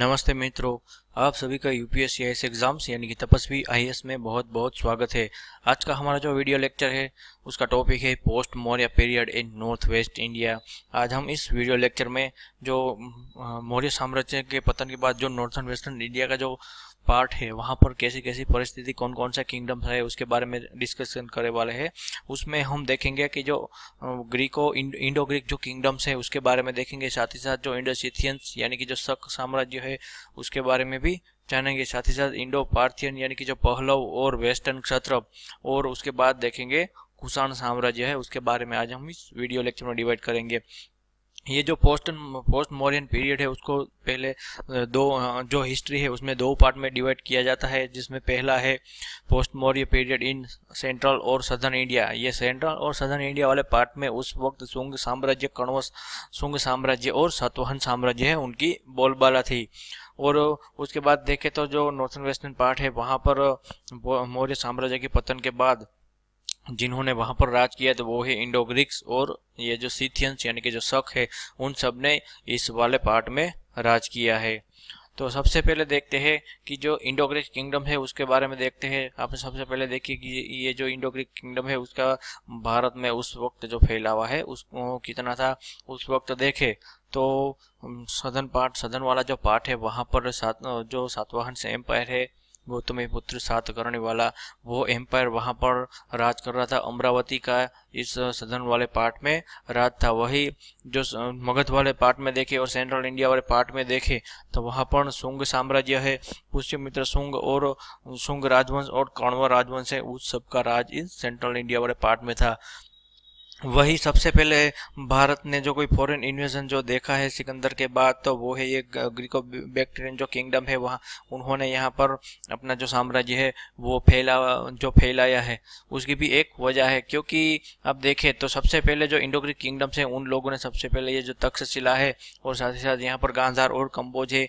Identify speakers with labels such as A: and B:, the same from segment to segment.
A: नमस्ते मित्रों आप सभी का यूपीएससी आई एग्ज़ाम्स यानी कि तपस्वी आई में बहुत बहुत स्वागत है आज का हमारा जो वीडियो लेक्चर है उसका टॉपिक है post Maurya period in north west India आज हम इस वीडियो लेक्चर में जो मौर्य साम्राज्य के पतन के बाद जो नॉर्थन वेस्टर्न इंडिया का जो पार्ट है वहाँ पर कैसी कैसी परिस्थिति कौन कौन सा किंगडम है उसके बारे में डिस्कशन करे वाले हैं उसमें हम देखेंगे कि जो ग्रीको इंडो ग्रीक जो किंगडम्स है उसके बारे में देखेंगे साथ ही साथ जो इंडोसिथियंस यानी कि जो शक साम्राज्य है उसके बारे में भी जानेंगे साथ ही साथ इंडो पार्थियन यानी कि जो पहलव और वेस्टर्न क्षत्र और उसके बाद देखेंगे कुषाण साम्राज्य है उसके बारे में आज हम इस वीडियो लेक्चर में डिवाइड करेंगे ये जो पोस्ट पोस्ट मॉरियन पीरियड है उसको पहले दो जो हिस्ट्री है उसमें दो पार्ट में डिवाइड किया जाता है जिसमें पहला है post Maurya period in central और सदर्न इंडिया ये सेंट्रल और सदर्न इंडिया वाले पार्ट में उस वक्त सुंग साम्राज्य कणव सुंग साम्राज्य और सतवहन साम्राज्य है उनकी बोलबाला थी और उसके बाद देखें तो जो नॉर्थन वेस्टर्न पार्ट है वहाँ पर मौर्य साम्राज्य के पतन के बाद जिन्होंने वहां पर राज किया तो वो है इंडो ग्रीक्स और ये जो सीथियंस यानी कि जो शक है उन सब ने इस वाले पार्ट में राज किया है तो सबसे पहले देखते हैं कि जो इंडो ग्रीक किंगडम है उसके बारे में देखते हैं आपने सबसे पहले देखिए कि ये जो इंडो ग्रीक किंगडम है उसका भारत में उस वक्त जो फैलावा है उसको कितना था उस वक्त देखे तो सदन पार्ट सदन वाला जो पार्ट है वहाँ पर सात जो सातवाहन एम्पायर है गौतमी पुत्र साथ करने वाला वो एम्पायर वहाँ पर राज कर रहा था अमरावती का इस सदन वाले पार्ट में राज था वही जो मगध वाले पार्ट में देखे और सेंट्रल इंडिया वाले पार्ट में देखे तो वहाँ पर शुंग साम्राज्य है मित्र शुंग और शुंग राजवंश और कौणव राजवंश है उस सब का राज इस सेंट्रल इंडिया वाले पार्ट में था वही सबसे पहले भारत ने जो कोई फॉरेन इन्वेजन जो देखा है सिकंदर के बाद तो वो है ये ग्रीको बैक्टेरियन जो किंगडम है वहाँ उन्होंने यहाँ पर अपना जो साम्राज्य है वो फैला जो फैलाया है उसकी भी एक वजह है क्योंकि अब देखें तो सबसे पहले जो इंडो ग्रीक किंगडम्स हैं उन लोगों ने सबसे पहले ये जो तक्षशिला है और साथ ही साथ यहाँ पर गांधार और कम्बोज है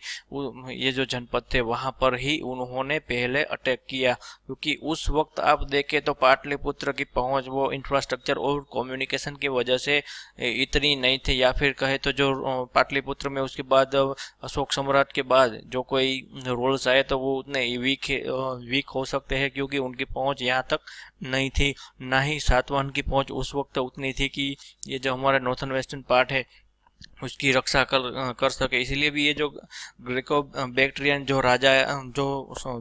A: ये जो जनपद थे वहाँ पर ही उन्होंने पहले अटैक किया क्योंकि उस वक्त आप देखें तो पाटलिपुत्र की पहुँच वो इंफ्रास्ट्रक्चर और कम्युनिक कम्युनिकेशन की वजह से इतनी नहीं थी या फिर कहे तो जो पाटलिपुत्र में उसके बाद अशोक सम्राट के बाद जो कोई रोल्स आए तो वो उतने वीक वीक हो सकते हैं क्योंकि उनकी पहुंच यहाँ तक नहीं थी ना ही सातवाहन की पहुंच उस वक्त उतनी थी कि ये जो हमारा नॉर्थन वेस्टर्न पार्ट है उसकी रक्षा कर कर सके इसलिए भी ये जो ग्रेको बैक्टेरियन जो राजा जो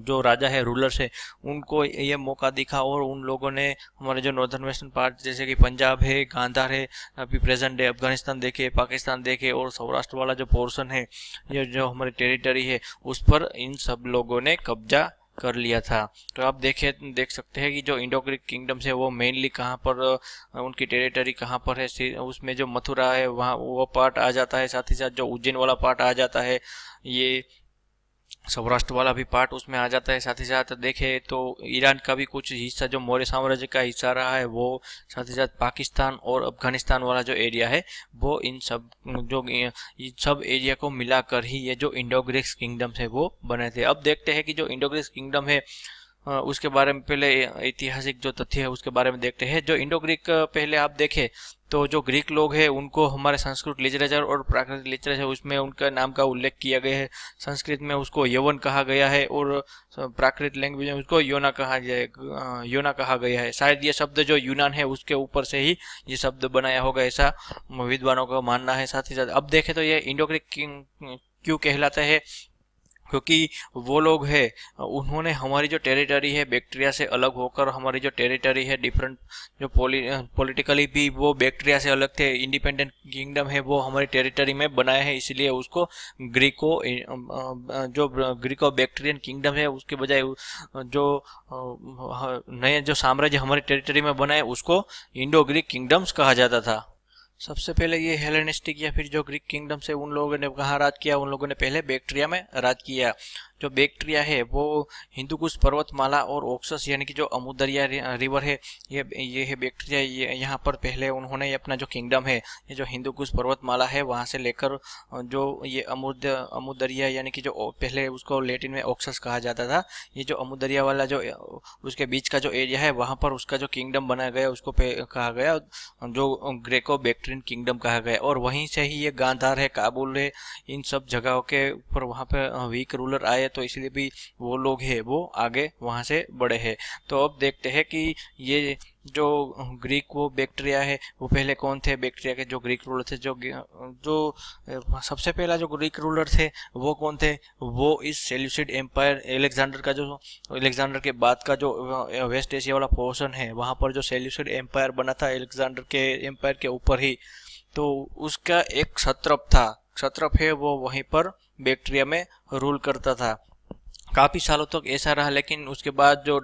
A: जो राजा है रूलर से उनको ये मौका दिखा और उन लोगों ने हमारे जो नॉर्दर्न वेस्टर्न पार्ट जैसे कि पंजाब है गांधार है अभी प्रेजेंट डे अफगानिस्तान देखे पाकिस्तान देखे और सौराष्ट्र वाला जो पोर्शन है ये जो हमारी टेरिटरी है उस पर इन सब लोगों ने कब्जा कर लिया था तो आप देखे देख सकते हैं कि जो इंडो ग्रीक किंगडम है वो मेनली कहाँ पर उनकी टेरिटरी कहाँ पर है उसमें जो मथुरा है वहाँ वो पार्ट आ जाता है साथ ही साथ जो उज्जैन वाला पार्ट आ जाता है ये सौराष्ट्र वाला भी पार्ट उसमें आ जाता है साथ ही साथ देखें तो ईरान का भी कुछ हिस्सा जो मौर्य साम्राज्य का हिस्सा रहा है वो साथ ही साथ पाकिस्तान और अफगानिस्तान वाला जो एरिया है वो इन सब जो इन सब एरिया को मिलाकर ही ये जो इंडो ग्रीक्स किंगडम्स है वो बने थे अब देखते हैं कि जो इंडो किंगडम है उसके बारे में पहले ऐतिहासिक जो तथ्य है उसके बारे में देखते हैं जो इंडो पहले आप देखें तो जो ग्रीक लोग हैं उनको हमारे संस्कृत लिटरेचर और प्राकृतिक लिटरेचर उसमें उनका नाम का उल्लेख किया गया है संस्कृत में उसको यवन कहा गया है और प्राकृत लैंग्वेज में उसको योना कहा जाए योना कहा गया है शायद ये शब्द जो यूनान है उसके ऊपर से ही ये शब्द बनाया होगा ऐसा विद्वानों का मानना है साथ ही साथ अब देखें तो ये इंडो ग्रीक क्यों कहलाता है क्योंकि वो लोग हैं उन्होंने हमारी जो टेरिटरी है बैक्टीरिया से अलग होकर हमारी जो टेरिटरी है डिफरेंट जो पॉलिटिकली भी वो बैक्टीरिया से अलग थे इंडिपेंडेंट किंगडम है वो हमारी टेरिटरी में बनाया है इसलिए उसको ग्रीको जो ग्रीको बैक्टीरियन किंगडम है उसके बजाय जो नए जो साम्राज्य हमारी टेरिटरी में बनाए उसको इंडो ग्रीक किंगडम्स कहा जाता था सबसे पहले ये हेलेनिस्टिक या फिर जो ग्रीक किंगडम से उन लोगों ने कहाँ राज किया उन लोगों ने पहले बैक्ट्रिया में राज किया जो बैक्टीरिया है वो हिंदुकुश पर्वतमाला और ऑक्सस यानी कि जो अमुदरिया रिवर है ये ये है बैक्टीरिया ये यहाँ पर पहले उन्होंने अपना जो किंगडम है ये जो हिंदुकुश पर्वतमाला है वहाँ से लेकर जो ये अमुद अमुदरिया यानी कि जो पहले उसको लेटिन में ऑक्सस कहा जाता था ये जो अमुदरिया वाला जो उसके बीच का जो एरिया है वहाँ पर उसका जो किंगडम बनाया गया उसको कहा गया जो ग्रेको बैक्ट्रिन किंगडम कहा गया और वहीं से ही ये गांधार है काबुल है इन सब जगहों के ऊपर वहाँ पर वीक रूलर आए तो इसलिए भी वो लोग है वो आगे वहाँ से बड़े है तो अब देखते हैं कि ये जो ग्रीक वो बैक्टीरिया है वो पहले कौन थे बैक्टीरिया के जो ग्रीक रूलर थे जो जो सबसे पहला जो ग्रीक रूलर थे वो कौन थे वो इस सेल्यूसिड एम्पायर एलेक्जेंडर का जो एलेक्जेंडर के बाद का जो वेस्ट एशिया वाला पोर्शन है वहाँ पर जो सेल्यूसिड एम्पायर बना था एलेक्जेंडर के एम्पायर के ऊपर ही तो उसका एक सत्रप था सत्रप है वो वहीं पर बैक्टीरिया में रूल करता था काफ़ी सालों तक तो ऐसा रहा लेकिन उसके बाद जो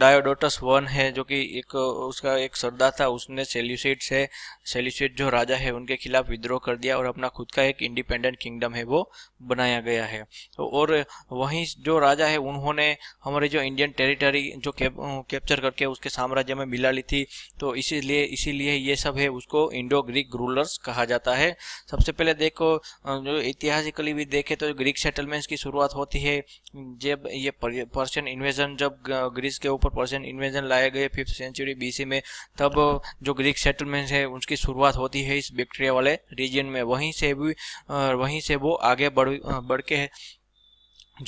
A: डायोडोटस वन है जो कि एक उसका एक सरदार था उसने सेल्यूसिड से सेल्यूसिड जो राजा है उनके खिलाफ विद्रोह कर दिया और अपना खुद का एक इंडिपेंडेंट किंगडम है वो बनाया गया है तो और वहीं जो राजा है उन्होंने हमारे जो इंडियन टेरिटरी जो कैप्चर करके उसके साम्राज्य में मिला ली थी तो इसीलिए इसीलिए ये सब है उसको इंडो ग्रीक रूलर्स कहा जाता है सबसे पहले देखो जो ऐतिहासिकली भी देखे तो ग्रीक सेटलमेंट्स की शुरुआत होती है जब ये पर्शियन इन्वेजन जब ग्रीस के ऊपर पर्शियन इन्वेजन लाए गए फिफ्थ सेंचुरी बीसी में तब जो ग्रीक सेटलमेंट है उनकी शुरुआत होती है इस बैक्टीरिया वाले रीजन में वहीं से भी वहीं से वो आगे बढ़ बढ़ के है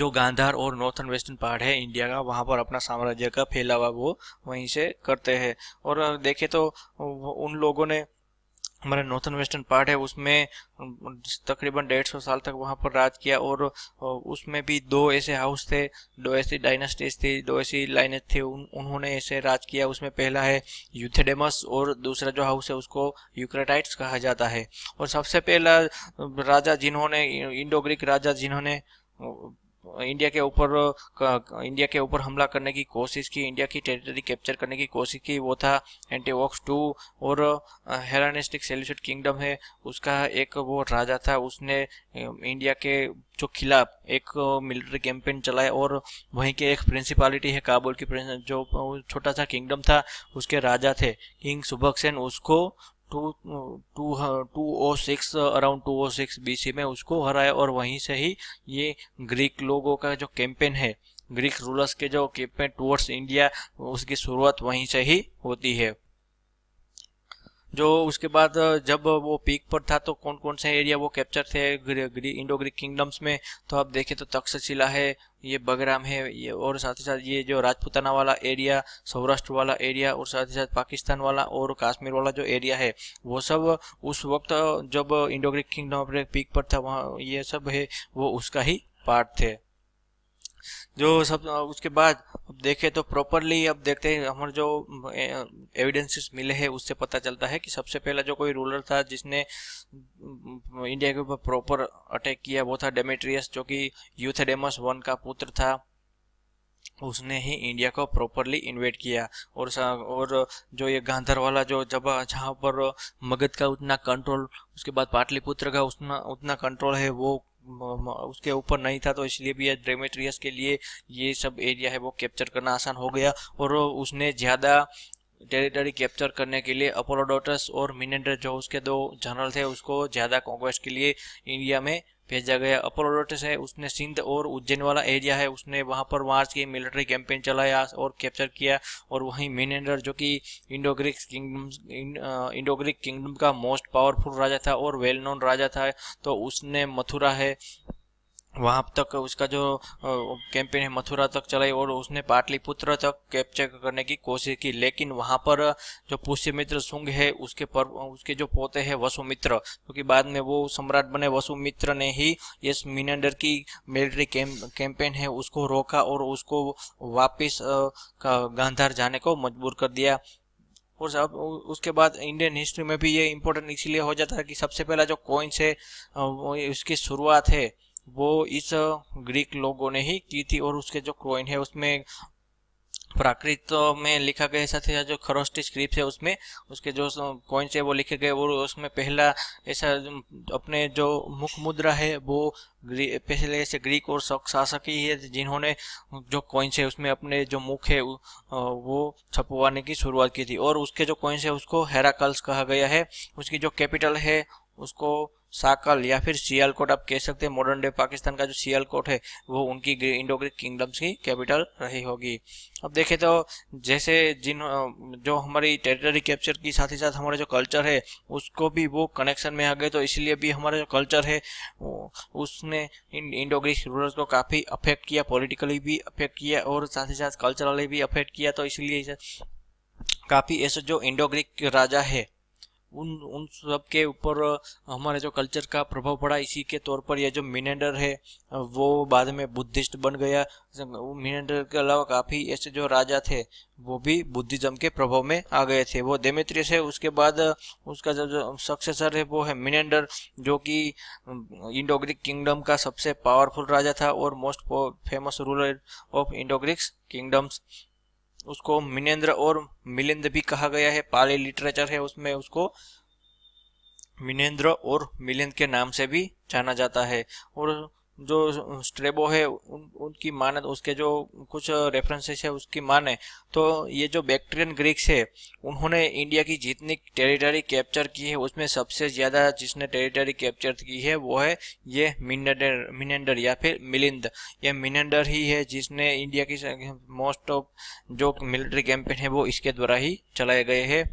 A: जो गांधार और नॉर्थन वेस्टर्न पहाड़ है इंडिया का वहाँ पर अपना साम्राज्य का फैलावा वो वहीं से करते हैं और देखे तो उन लोगों ने हमारे नॉर्थन वेस्टर्न पार्ट है उसमें तकरीबन डेढ़ सौ साल तक वहाँ पर राज किया और उसमें भी दो ऐसे हाउस थे दो ऐसी डायनास्टीज थी दो ऐसी लाइनेज थी उन, उन्होंने ऐसे राज किया उसमें पहला है यूथेडेमस और दूसरा जो हाउस है उसको यूक्रेटाइट्स कहा जाता है और सबसे पहला राजा जिन्होंने इंडो ग्रीक राजा जिन्होंने इंडिया के ऊपर इंडिया के ऊपर हमला करने की कोशिश की इंडिया की टेरिटरी कैप्चर करने की कोशिश की वो था एंटीवॉक्स टू और हेरानिस्टिक सेल्यूसिड किंगडम है उसका एक वो राजा था उसने इंडिया के जो खिलाफ एक मिलिट्री कैंपेन चलाया और वहीं के एक प्रिंसिपालिटी है काबुल की जो छोटा सा किंगडम था उसके राजा थे किंग सुबक सेन उसको two O six around two O six B C में उसको हराया और वहीं से ही ये ग्रीक लोगों का जो कैंपेन है ग्रीक रूलर्स के जो कैंपेन टूवर्ड्स इंडिया उसकी शुरुआत वहीं से ही होती है जो उसके बाद जब वो पीक पर था तो कौन कौन से एरिया वो कैप्चर थे इंडो ग्रीक किंगडम्स में तो आप देखें तो तक्षशिला है ये बगराम है ये और साथ ही साथ ये जो राजपूताना वाला एरिया सौराष्ट्र वाला एरिया और साथ ही साथ पाकिस्तान वाला और कश्मीर वाला जो एरिया है वो सब उस वक्त जब इंडो ग्रीक किंगडम पीक पर था वहाँ ये सब है वो उसका ही पार्ट थे जो सब उसके बाद अब देखे तो प्रॉपरली अब देखते हैं हमारे जो एविडेंसेस मिले हैं उससे पता चलता है कि सबसे पहला जो कोई रूलर था जिसने इंडिया के ऊपर प्रॉपर अटैक किया वो था डेमेट्रियस जो कि यूथेडेमस वन का पुत्र था उसने ही इंडिया को प्रॉपरली इन्वेट किया और और जो ये गांधर वाला जो जब जहाँ पर मगध का उतना कंट्रोल उसके बाद पाटलिपुत्र का उतना उतना कंट्रोल है वो उसके ऊपर नहीं था तो इसलिए भी ड्रेमेट्रियस के लिए ये सब एरिया है वो कैप्चर करना आसान हो गया और उसने ज़्यादा टेरिटरी कैप्चर करने के लिए अपोलोडोटस और मिनेंडर जो उसके दो जनरल थे उसको ज़्यादा कॉन्क्वेस्ट के लिए इंडिया में भेजा गया अपर अपोलोडोटस है उसने सिंध और उज्जैन वाला एरिया है उसने वहाँ पर मार्च की मिलिट्री कैंपेन चलाया और कैप्चर किया और वहीं मेनेंडर जो कि Indo Greek kingdom Indo Greek kingdom का मोस्ट पावरफुल राजा था और वेल नोन राजा था तो उसने मथुरा है वहाँ तक उसका जो कैंपेन है मथुरा तक चलाई और उसने पाटलिपुत्र तक कैप्चर करने की कोशिश की लेकिन वहाँ पर जो पुष्यमित्र शुंग है उसके पर उसके जो पोते हैं वसुमित्र क्योंकि तो बाद में वो सम्राट बने वसुमित्र ने ही ये मिनंडर की मिलिट्री कैंपेन है उसको रोका और उसको वापिस गांधार जाने को मजबूर कर दिया और सब उसके बाद इंडियन हिस्ट्री में भी ये इम्पोर्टेंट इसीलिए हो जाता है कि सबसे पहला जो कॉइन्स है उसकी शुरुआत है वो इस ग्रीक लोगों ने ही की थी और उसके जो क्रोइन है उसमें प्राकृत में लिखा गया ऐसा था जो खरोस्टी स्क्रिप्ट है उसमें उसके जो कॉइन्स है वो लिखे गए और उसमें पहला ऐसा अपने जो मुख मुद्रा है वो पहले ऐसे ग्रीक और शासक ही है जिन्होंने जो कॉइन्स है उसमें अपने जो मुख है वो छपवाने की शुरुआत की थी और उसके जो कॉइन्स है उसको हेराकल्स कहा गया है उसकी जो कैपिटल है उसको साकल या फिर सियालकोट आप कह सकते हैं मॉडर्न डे पाकिस्तान का जो सियालकोट है वो उनकी इंडो ग्रीक किंगडम्स की कैपिटल रही होगी अब देखें तो जैसे जिन जो हमारी टेरिटरी कैप्चर के साथ ही साथ हमारा जो कल्चर है उसको भी वो कनेक्शन में आ गए तो इसलिए भी हमारा जो कल्चर है उसने इन इंडो ग्रीक रूलर्स को काफ़ी अफेक्ट किया पॉलिटिकली भी अफेक्ट किया और साथ ही साथ कल्चरली भी अफेक्ट किया तो इसलिए काफ़ी ऐसे जो इंडो ग्रीक राजा है उन उन सब के ऊपर हमारे जो कल्चर का प्रभाव पड़ा इसी के तौर पर यह जो मिनेंडर है वो बाद में बुद्धिस्ट बन गया मिनेंडर के अलावा काफ़ी ऐसे जो राजा थे वो भी बुद्धिज्म के प्रभाव में आ गए थे वो देमित्रिय से उसके बाद उसका जो, जो सक्सेसर है वो है मिनेंडर जो कि इंडोग्रिक किंगडम का सबसे पावरफुल राजा था और most famous ruler of Indo Greeks kingdoms उसको मिनेन्द्र और मिलिंद भी कहा गया है पाली लिटरेचर है उसमें उसको मिनेन्द्र और मिलिंद के नाम से भी जाना जाता है और जो स्ट्रेबो है उन, उनकी माने उसके जो कुछ रेफरेंसेस है उसकी माने तो ये जो बैक्ट्रियन ग्रीक्स है उन्होंने इंडिया की जितनी टेरिटरी कैप्चर की है उसमें सबसे ज़्यादा जिसने टेरिटरी कैप्चर की है वो है ये मिनेंडर मिनेंडर या फिर मिलिंद ये मिनेंडर ही है जिसने इंडिया की मोस्ट ऑफ जो मिलिट्री कैंपेन है वो इसके द्वारा ही चलाए गए हैं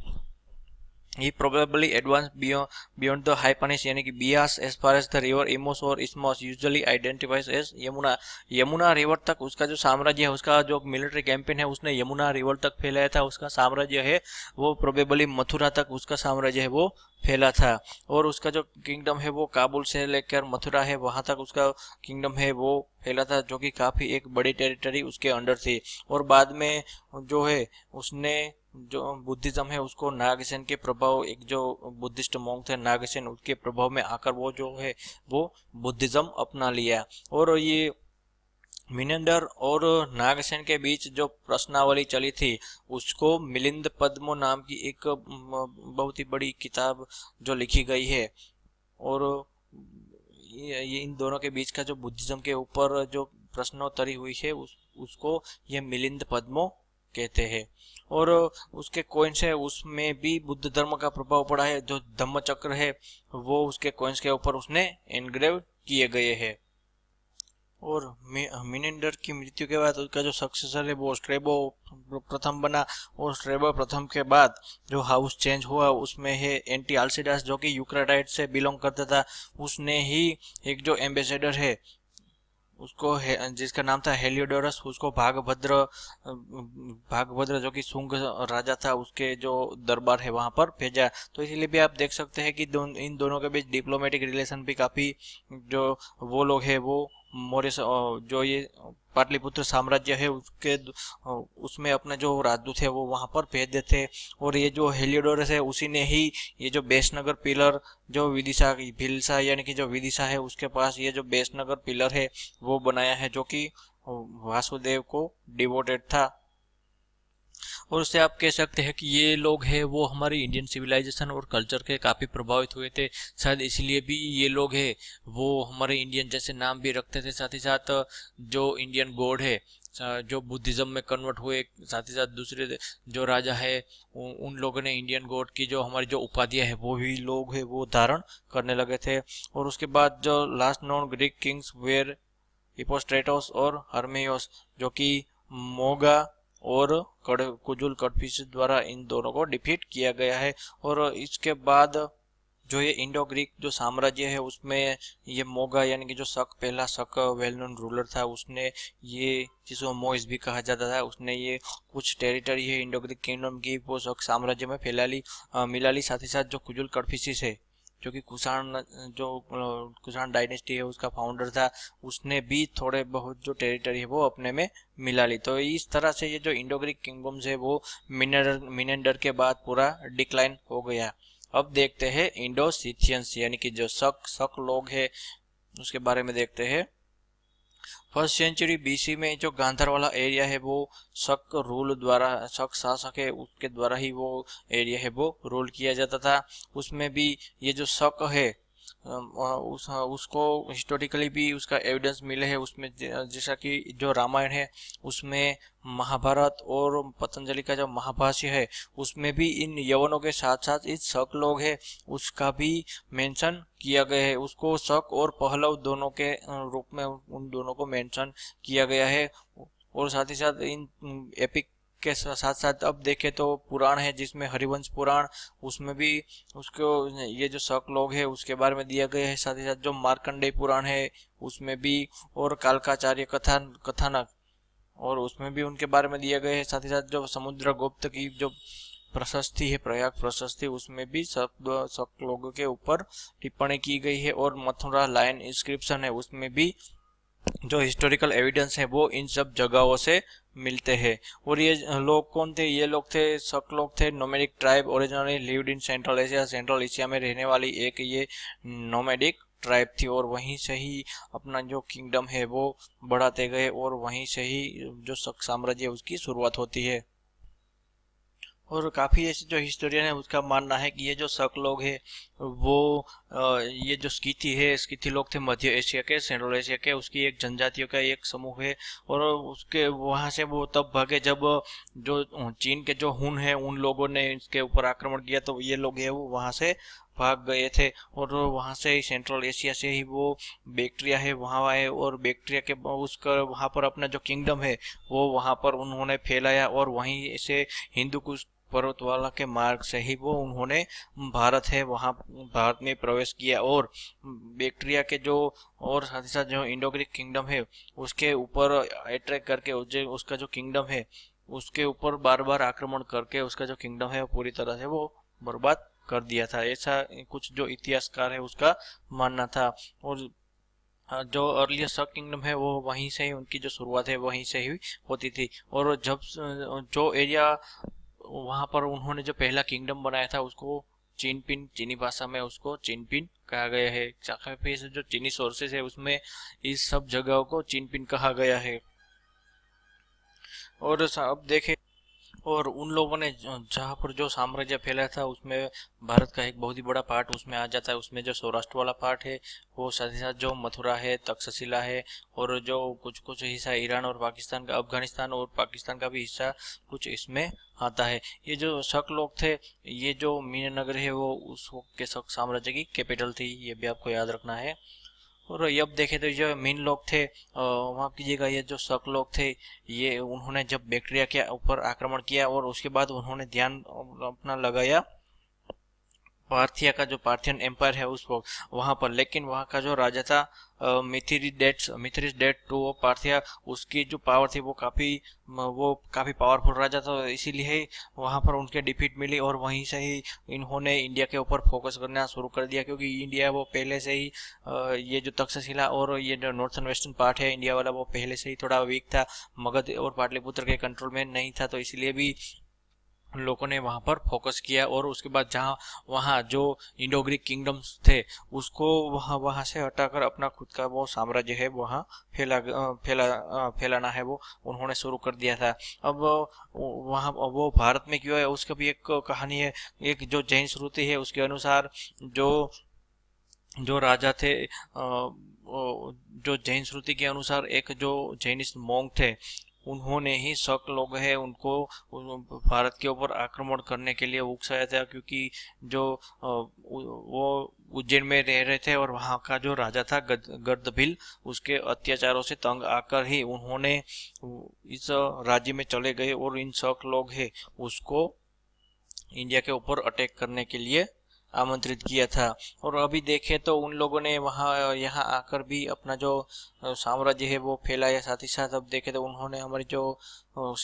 A: he probably advanced beyond, beyond the Hypanis यानी कि Beas as far as the river Imus और Ismos usually identifies as Yamuna Yamuna river तक उसका जो साम्राज्य है उसका जो मिलिट्री कैंपेन है उसने यमुना रिवर तक फैलाया था उसका साम्राज्य है वो प्रोबेबली मथुरा तक उसका साम्राज्य है वो फैला था और उसका जो किंगडम है वो काबुल से लेकर मथुरा है वहाँ तक उसका किंगडम है वो फैला था जो कि काफ़ी एक बड़ी टेरिटरी उसके अंडर थी और बाद में जो है उसने जो बुद्धिज्म है उसको नागसेन के प्रभाव एक जो बुद्धिस्ट मोंग थे नागसेन उसके प्रभाव में आकर वो जो है वो बुद्धिज्म अपना लिया और ये मिनेंडर और नागसेन के बीच जो प्रश्नावली चली थी उसको मिलिंद पद्मो नाम की एक बहुत ही बड़ी किताब जो लिखी गई है और ये इन दोनों के बीच का जो बुद्धिज्म के ऊपर जो प्रश्नोत्तरी हुई है उस, उसको ये मिलिंद पद्मो कहते हैं और उसके कोइंस है उसमें भी बुद्ध धर्म का प्रभाव पड़ा है जो धम्म चक्र है वो उसके कोइंस के ऊपर उसने एनग्रेव किए गए हैं और मिनेंडर की मृत्यु के बाद उसका जो सक्सेसर है वो स्ट्रेबो प्रथम बना और स्ट्रेबो प्रथम के बाद जो हाउस चेंज हुआ उसमें है एंटी आल्सिडास जो कि यूक्राटाइट से बिलोंग करता था उसने ही एक जो एम्बेसडर है उसको है, जिसका नाम था हेलियोडोरस उसको भागभद्र भागभद्र जो कि सुंग राजा था उसके जो दरबार है वहां पर भेजा तो इसीलिए भी आप देख सकते हैं कि दोन, इन दोनों के बीच डिप्लोमेटिक रिलेशन भी काफ़ी जो वो लोग हैं वो मौर्य जो ये पाटलिपुत्र साम्राज्य है उसके उसमें अपने जो राजदूत है वो वहाँ पर भेज देते और ये जो हेलियोडोरस है उसी ने ही ये जो बेसनगर पिलर जो विदिशा भिलसा यानी कि जो विदिशा है उसके पास ये जो बेसनगर पिलर है वो बनाया है जो कि वासुदेव को डिवोटेड था और उससे आप कह सकते हैं कि ये लोग हैं वो हमारी इंडियन सिविलाइजेशन और कल्चर के काफ़ी प्रभावित हुए थे शायद इसलिए भी ये लोग हैं वो हमारे इंडियन जैसे नाम भी रखते थे साथ ही साथ जो इंडियन गॉड है जो बुद्धिज़्म में कन्वर्ट हुए साथ ही साथ दूसरे जो राजा है उन लोगों ने इंडियन गॉड की जो हमारी जो उपाधियां हैं वो भी लोग है वो धारण करने लगे थे और उसके बाद जो last non Greek kings were Hippostratos और हर्मेयोस जो कि मोगा और कुजुल कटफिश द्वारा इन दोनों को डिफीट किया गया है और इसके बाद जो ये इंडो ग्रीक जो साम्राज्य है उसमें ये मोगा यानी कि जो शक पहला शक वेल नोन रूलर था उसने ये जिसको मोइस भी कहा जाता था उसने ये कुछ टेरिटरी है इंडो ग्रीक किंगडम की वो शक साम्राज्य में फैला ली मिला ली साथ ही साथ जो कुजुल कटफिशिस है जो कि कुषाण जो कुषाण डायनेस्टी है उसका फाउंडर था उसने भी थोड़े बहुत जो टेरिटरी है वो अपने में मिला ली तो इस तरह से ये जो इंडो ग्रीक किंगडम्स है वो मिनर मिनेंडर के बाद पूरा डिक्लाइन हो गया अब देखते हैं इंडो सिथियंस यानी कि जो शक शक लोग है उसके बारे में देखते हैं फर्स्ट सेंचुरी बीसी में जो गांधर वाला एरिया है वो शक रूल द्वारा शक शासक है उसके द्वारा ही वो एरिया है वो रूल किया जाता था उसमें भी ये जो शक है उस हाँ, उसको हिस्टोरिकली भी उसका एविडेंस मिले है उसमें जैसा कि जो रामायण है उसमें महाभारत और पतंजलि का जो महाभाष्य है उसमें भी इन यवनों के साथ साथ इस शक लोग है उसका भी मेंशन किया गया है उसको शक और पहलव दोनों के रूप में उन दोनों को मेंशन किया गया है और साथ ही साथ इन एपिक के साथ साथ अब देखें तो पुराण है जिसमें हरिवंश पुराण उसमें भी उसको ये जो शक लोग है उसके बारे में दिया गया है साथ ही साथ जो मार्कंडेय पुराण है उसमें भी और कालकाचार्य कथा कथानक और उसमें भी उनके बारे में दिया गया है साथ ही साथ जो समुद्र गुप्त की जो प्रशस्ति है प्रयाग प्रशस्ति उसमें भी सब सब लोगों के ऊपर टिप्पणी की गई है और मथुरा लाइन इंस्क्रिप्शन है उसमें भी जो हिस्टोरिकल एविडेंस है वो इन सब जगहों से मिलते हैं और ये लोग कौन थे ये लोग थे सक लोग थे nomadic tribe originally lived in central Asia central Asia में रहने वाली एक ये नोमेडिक ट्राइब थी और वहीं से ही अपना जो किंगडम है वो बढ़ाते गए और वहीं से ही जो सक साम्राज्य उसकी शुरुआत होती है और काफ़ी ऐसे जो हिस्टोरियन है उसका मानना है कि ये जो शक लोग है वो ये जो स्कीथी है स्कीथी लोग थे मध्य एशिया के सेंट्रल एशिया के उसकी एक जनजातियों का एक समूह है और उसके वहाँ से वो तब भागे जब जो चीन के जो हुन है उन लोगों ने इसके ऊपर आक्रमण किया तो ये लोग है वो वहाँ से भाग गए थे और वहाँ से सेंट्रल एशिया से ही वो बैक्टीरिया है वहाँ आए और बैक्टीरिया के उसका वहाँ पर अपना जो किंगडम है वो वहाँ पर उन्होंने फैलाया और वहीं से हिंदू कुछ पर्वतवाला के मार्ग से ही वो उन्होंने भारत है वहाँ भारत में प्रवेश किया और बैक्टीरिया के जो और साथ ही साथ जो इंडो ग्रीक किंगडम है उसके ऊपर अट्रैक करके उसका जो किंगडम है उसके ऊपर बार बार आक्रमण करके उसका जो किंगडम है वो पूरी तरह से वो बर्बाद कर दिया था ऐसा कुछ जो इतिहासकार है उसका मानना था और जो अर्लियर सब किंगडम है वो वहीं से ही उनकी जो शुरुआत है वहीं से ही होती थी और जब जो एरिया वहाँ पर उन्होंने जो पहला किंगडम बनाया था उसको चिनपिन चीनी भाषा में उसको चिनपिन कहा गया है से जो चीनी सोर्सेस है उसमें इस सब जगहों को चीन पिन कहा गया है और अब देखें और उन लोगों ने जहाँ पर जो साम्राज्य फैलाया था उसमें भारत का एक बहुत ही बड़ा पार्ट उसमें आ जाता है उसमें जो सौराष्ट्र वाला पार्ट है वो साथ ही साथ जो मथुरा है तक्षशिला है और जो कुछ कुछ हिस्सा ईरान और पाकिस्तान का अफगानिस्तान और पाकिस्तान का भी हिस्सा कुछ इसमें आता है ये जो शक लोग थे ये जो नगर है वो उस के शक साम्राज्य की कैपिटल थी ये भी आपको याद रखना है और ये अब देखें तो जो मेन लोग थे वहाँ कीजिएगा ये जो शक लोग थे ये उन्होंने जब बैक्टीरिया के ऊपर आक्रमण किया और उसके बाद उन्होंने ध्यान अपना लगाया पार्थिया का जो पार्थियन एम्पायर है उस वक्त वहाँ पर लेकिन वहां का जो राजा था Mithridates two of Parthia उसकी जो पावर थी वो काफ़ी वो काफ़ी पावरफुल राजा था इसीलिए वहां पर उनके डिफीट मिली और वहीं से ही इन्होंने इंडिया के ऊपर फोकस करना शुरू कर दिया क्योंकि इंडिया वो पहले से ही ये जो तक्षशिला और ये जो नॉर्थन वेस्टर्न पार्ट है इंडिया वाला वो पहले से ही थोड़ा वीक था मगध और पाटलिपुत्र के कंट्रोल में नहीं था तो इसलिए भी उन लोगों ने वहाँ पर फोकस किया और उसके बाद जहाँ वहाँ जो इंडो ग्रीक किंगडम्स थे उसको वहाँ वहाँ से हटाकर अपना खुद का वो साम्राज्य है वहाँ फैला फैला फैलाना है वो उन्होंने शुरू कर दिया था अब वहाँ वो भारत में क्यों है उसका भी एक कहानी है एक जो जैन श्रुति है उसके अनुसार जो जो राजा थे जो जैन श्रुति के अनुसार एक जो जैनिस्ट मोंग थे उन्होंने ही शक लोग है उनको भारत के ऊपर आक्रमण करने के लिए उकसाया था क्योंकि जो वो उज्जैन में रह रहे थे और वहाँ का जो राजा था गर्दभिल उसके अत्याचारों से तंग आकर ही उन्होंने इस राज्य में चले गए और इन शक लोग है उसको इंडिया के ऊपर अटैक करने के लिए आमंत्रित किया था और अभी देखें तो उन लोगों ने वहाँ यहाँ आकर भी अपना जो साम्राज्य है वो फैलाया साथ ही साथ अब देखें तो उन्होंने हमारी जो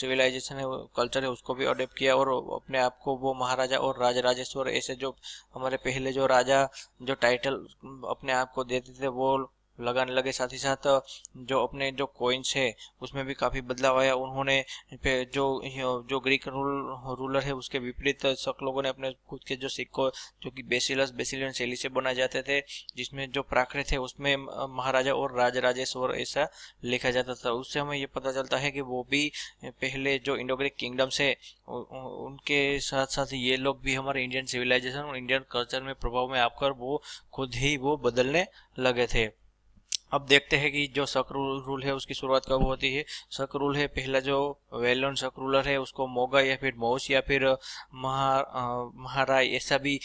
A: सिविलाइजेशन है कल्चर है उसको भी अडेप्ट किया और अपने आप को वो महाराजा और राजा राजेश्वर ऐसे जो हमारे पहले जो राजा जो टाइटल अपने आप को देते थे वो लगाने लगे साथ ही साथ जो अपने जो कॉइन्स है उसमें भी काफ़ी बदलाव आया उन्होंने जो जो ग्रीक रूल रूलर है उसके विपरीत सब लोगों ने अपने खुद के जो सिक्कों जो कि बेसिलस बेसिलियन शैली से बनाए जाते थे जिसमें जो प्राकृत है उसमें महाराजा और राज राजेश्वर ऐसा लिखा जाता था उससे हमें ये पता चलता है कि वो भी पहले जो इंडो ग्रीक किंगडम्स है उनके साथ साथ ये लोग भी हमारे इंडियन सिविलाइजेशन और इंडियन कल्चर में प्रभाव में आकर वो खुद ही वो बदलने लगे थे अब देखते हैं कि जो सक रूल है उसकी शुरुआत कब होती है सक रूल है पहला जो वेल नोन सक रूलर है उसको मोगा या फिर मोस या फिर महाराय ऐसा भी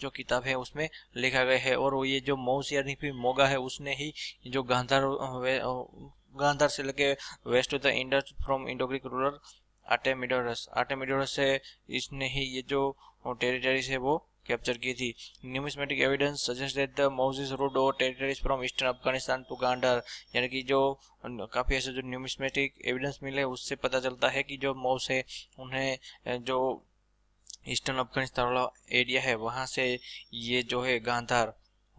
A: जो किताब है उसमें लिखा गया है और ये जो मोस यानी फिर मोगा है उसने ही जो गांधार गांधार से लेके west of the Indus from Indo Greek ruler Artemidoros Artemidoros से इसने ही ये जो टेरिटरीज है वो कैप्चर की थी numismatic evidence suggest that the Maues rule और territories from eastern Afghanistan to Gandhara यानी कि जो काफ़ी ऐसे जो न्यूमिस्मेटिक एविडेंस मिले उससे पता चलता है कि जो मौस है उन्हें जो ईस्टर्न अफगानिस्तान वाला एरिया है वहाँ से ये जो है गांधार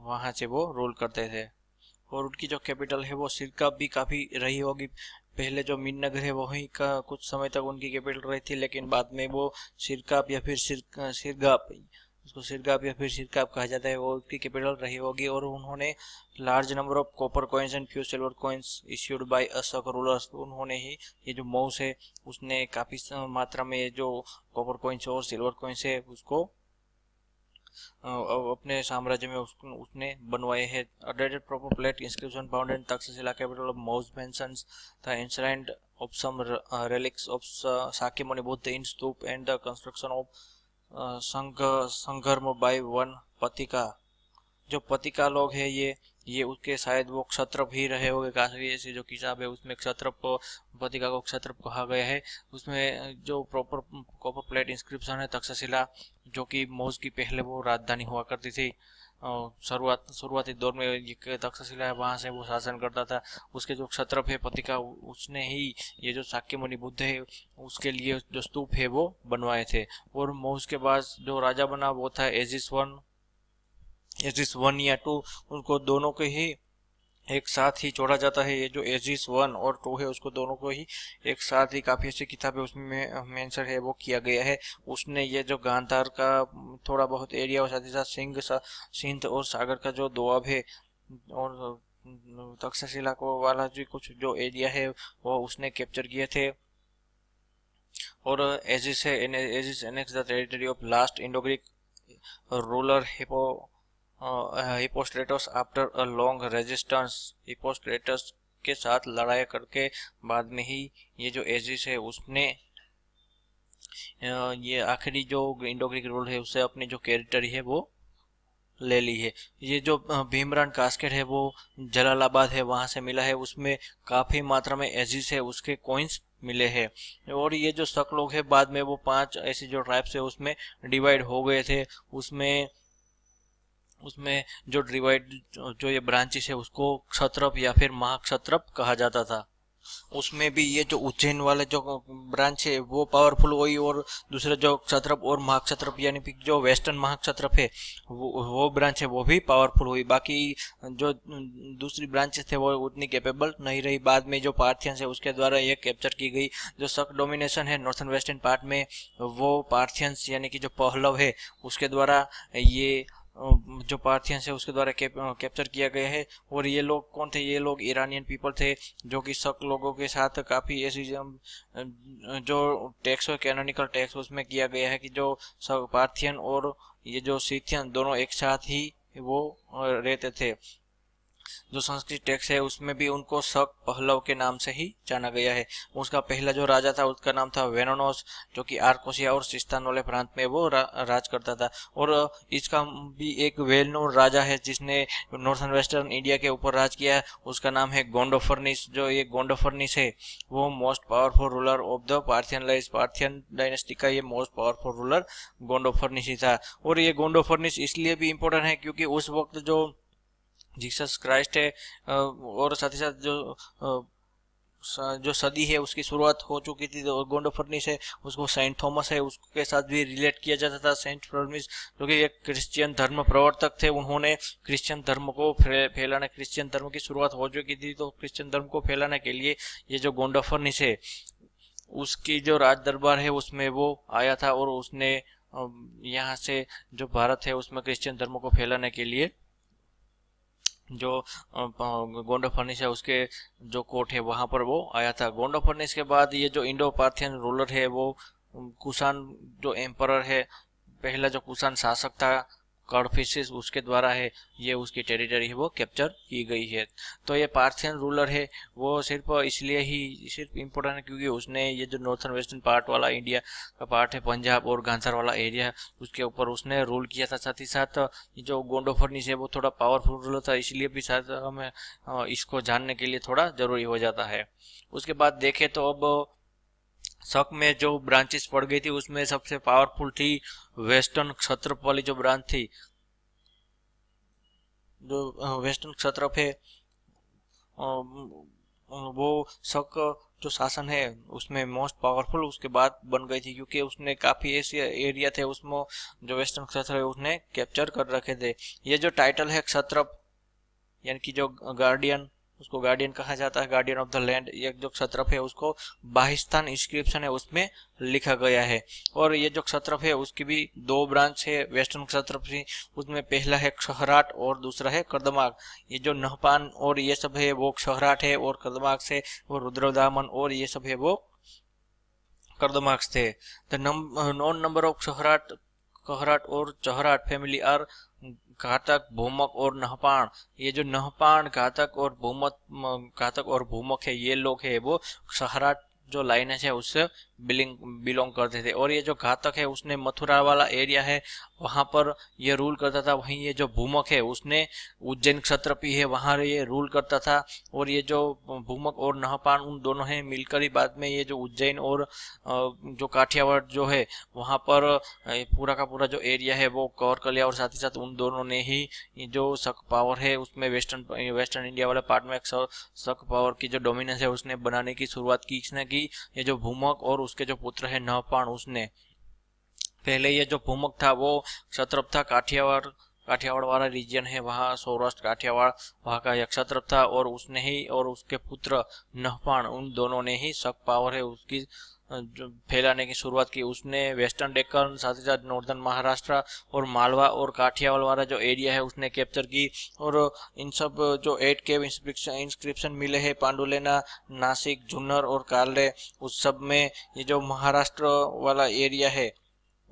A: वहाँ से वो रूल करते थे और उनकी जो कैपिटल है वो सिरका भी काफ़ी रही होगी पहले जो मीननगर है वही का कुछ समय तक उनकी कैपिटल रही थी लेकिन बाद में वो सिरकाप या फिर सिर सिरगाप उसको सिरकाप या फिर सिरकाप कहा जाता है वो उसकी कैपिटल रही होगी और उन्होंने large number of copper coins and few silver coins issued by Ashok rulers उन्होंने ही ये जो मऊस है उसने काफ़ी मात्रा में जो कॉपर कॉइन्स और सिल्वर कॉइन्स है उसको अपने साम्राज्य में उस, उसने बनवाए हैं a dated proper plate inscription found in Taxila capital of Maues mention the insurant of some uh, relics of uh, Sakyamuni, both the in stoop and the construction संघ संघर्म बाय वन पतिका जो पतिका लोग है ये ये उसके शायद वो क्षत्रप ही रहे होंगे काशी जैसे जो किताब है उसमें क्षत्रप पतिका को क्षत्रप कहा गया है उसमें जो प्रॉपर कॉपर प्लेट इंस्क्रिप्शन है तक्षशिला जो कि मौज की पहले वो राजधानी हुआ करती थी शुरुआत शुरुआती दौर में तक्षशिला है वहाँ से वो शासन करता था उसके जो क्षत्रप है पतिका उसने ही ये जो साक्य मुनि बुद्ध है उसके लिए जो स्तूप है वो बनवाए थे और मोह के बाद जो राजा बना वो था एजिस वन एजिस वन या टू उनको दोनों के ही एक साथ ही जोड़ा जाता है ये जो एजिस वन और टू है उसको दोनों को ही एक साथ ही काफ़ी अच्छी किताब है उसमें मेंशन है वो किया गया है उसने ये जो गांधार का थोड़ा बहुत एरिया और साथ ही साथ सिंह सा, सिंध और सागर का जो दोआब है और तक्षशिला को वाला जो कुछ जो एरिया है वो उसने कैप्चर किए थे और एजिस है Azes annex the territory of last Indo Greek ruler Hippo uh, Hippostratus after a long resistance Hippostratus के साथ लड़ाई करके बाद में ही ये जो एजिस है उसने ये आखिरी जो इंडो ग्रीक रूल है उसे अपनी जो कैरेक्टरी है वो ले ली है ये जो भीमरान कास्केट है वो जलालाबाद है वहाँ से मिला है उसमें काफ़ी मात्रा में एजिस है उसके कॉइन्स मिले हैं और ये जो शक लोग है बाद में वो पांच ऐसे जो ट्राइब्स है उसमें डिवाइड हो गए थे उसमें उसमें जो डिवाइड जो ये ब्रांचेस है उसको क्षत्रप या फिर महाक्षत्रप कहा जाता था उसमें भी ये जो उज्जैन वाले जो ब्रांच है वो पावरफुल हुई और दूसरे जो क्षत्रप और महाक्षत्रप यानी कि जो वेस्टर्न महाक्षत्रप है वो वो ब्रांच है वो भी पावरफुल हुई बाकी जो दूसरी ब्रांचेस थे वो उतनी कैपेबल नहीं रही बाद में जो पार्थियंस है उसके द्वारा ये कैप्चर की गई जो सक डोमिनेशन है नॉर्थन वेस्टर्न पार्ट में वो पार्थियंस यानी कि जो पहलव है उसके द्वारा ये जो पार्थियंस है उसके द्वारा कैप, कैप्चर किया गया है और ये लोग कौन थे ये लोग ईरानियन पीपल थे जो कि शक लोगों के साथ काफ़ी ऐसी जो टैक्स और कैनोनिकल टैक्स उसमें किया गया है कि जो पार्थियन और ये जो सीथियन दोनों एक साथ ही वो रहते थे जो संस्कृत टेक्स्ट है उसमें भी उनको शक पहलव के नाम से ही जाना गया है उसका पहला जो राजा था उसका नाम था वेनोनोस जो कि आरकोसिया और सिस्तान वाले प्रांत में वो रा, राज करता था और इसका भी एक वेल नोन राजा है जिसने नॉर्थन वेस्टर्न इंडिया के ऊपर राज किया है उसका नाम है गोंडोफर्निस जो ये गोंडोफर्निस है वो most powerful ruler of the Parthian lies Parthian dynasty का ये मोस्ट पावरफुल रूलर गोंडोफर्निस ही था और ये गोंडोफर्निस इसलिए भी इम्पोर्टेंट है क्योंकि उस वक्त जो जीसस क्राइस्ट है और साथ ही साथ जो जो सदी है उसकी शुरुआत हो चुकी थी और तो गोंडोफर्निस है उसको सेंट थॉमस है उसके साथ भी रिलेट किया जाता था सेंट फर्मिस जो कि एक क्रिश्चियन धर्म प्रवर्तक थे उन्होंने क्रिश्चियन धर्म को फैलाने क्रिश्चियन धर्म की शुरुआत हो चुकी थी तो क्रिश्चियन धर्म को फैलाने के लिए ये जो गोंडोफर्निस है उसकी जो राज दरबार है उसमें वो आया था और उसने यहाँ से जो भारत है उसमें क्रिश्चियन धर्म को फैलाने के लिए जो गोंडो फर्निस है उसके जो कोर्ट है वहाँ पर वो आया था गोंडा फर्निश के बाद ये जो इंडो पार्थियन रूलर है वो कुसान जो एम्पर है पहला जो कुसान शासक था कॉडफिशेस उसके द्वारा है ये उसकी टेरिटरी है वो कैप्चर की गई है तो ये पार्थियन रूलर है वो सिर्फ इसलिए ही सिर्फ इम्पोर्टेंट है क्योंकि उसने ये जो नॉर्थन वेस्टर्न पार्ट वाला इंडिया का पार्ट है पंजाब और गांसर वाला एरिया है उसके ऊपर उसने रूल किया था साथ ही साथ जो गोंडोफर्निस है वो थोड़ा पावरफुल रूलर था इसलिए भी साथ हमें इसको जानने के लिए थोड़ा ज़रूरी हो जाता है उसके बाद देखें तो अब शक में जो ब्रांचेस पड़ गई थी उसमें सबसे पावरफुल थी वेस्टर्न क्षत्रप वाली जो ब्रांच थी जो वेस्टर्न क्षत्रप है वो शक जो शासन है उसमें मोस्ट पावरफुल उसके बाद बन गई थी क्योंकि उसने काफ़ी ऐसे एरिया थे उसमें जो वेस्टर्न क्षत्र है उसने कैप्चर कर रखे थे ये जो टाइटल है क्षत्रप यानी कि जो गार्डियन उसको गार्डियन कहा जाता है गार्डियन ऑफ द लैंड ये जो क्षत्रफ है उसको बाहिस्तान इंस्क्रिप्शन है उसमें लिखा गया है और ये जो क्षत्रफ है उसकी भी दो ब्रांच है वेस्टर्न क्षत्रप उसमें पहला है क्षहराट और दूसरा है कर्दमाग ये जो नहपान और ये सब है वो क्षहराट है और कर्दमाग से वो रुद्रदामन और ये सब है वो कर्दमाग थे known number of Kshaharata Kaharata और चहराट फैमिली आर घातक भूमक और नहपाण ये जो नहपाण घातक और भूमक घातक और भूमक है ये लोग है वो सहरा जो लाइनेस है उससे बिलिंग बिलोंग करते थे और ये जो घातक है उसने मथुरा वाला एरिया है वहाँ पर ये रूल करता था वहीं ये जो भूमक है उसने उज्जैन क्षत्रपी है वहाँ ये रूल करता था और ये जो भूमक और नहपान उन दोनों हैं मिलकर ही बाद में ये जो उज्जैन और जो काठियावाड़ जो है वहाँ पर पूरा का पूरा जो एरिया है वो कवर कर लिया और साथ ही साथ उन दोनों ने ही जो सक पावर है उसमें वेस्टर्न वेस्टर्न इंडिया वाले पार्ट में सक पावर की जो डोमिनेंस है उसने बनाने की शुरुआत की इसने की ये जो भूमक और उसके जो पुत्र है नहपाण उसने पहले ये जो भूमक था वो क्षत्रप था काठियावाड़ काठियावाड़ वाला रीजन है वहाँ सौराष्ट्र काठियावाड़ वहाँ का यक्षत्रप था और उसने ही और उसके पुत्र नहपाण उन दोनों ने ही शक पावर है उसकी जो फैलाने की शुरुआत की उसने वेस्टर्न डेक्कन साथ ही साथ नॉर्दर्न महाराष्ट्र और मालवा और काठियावाल वाला जो एरिया है उसने कैप्चर की और इन सब जो एट केव इंस्क्रिप्शन मिले हैं पांडुलेना नासिक जुन्नर और कालरे उस सब में ये जो महाराष्ट्र वाला एरिया है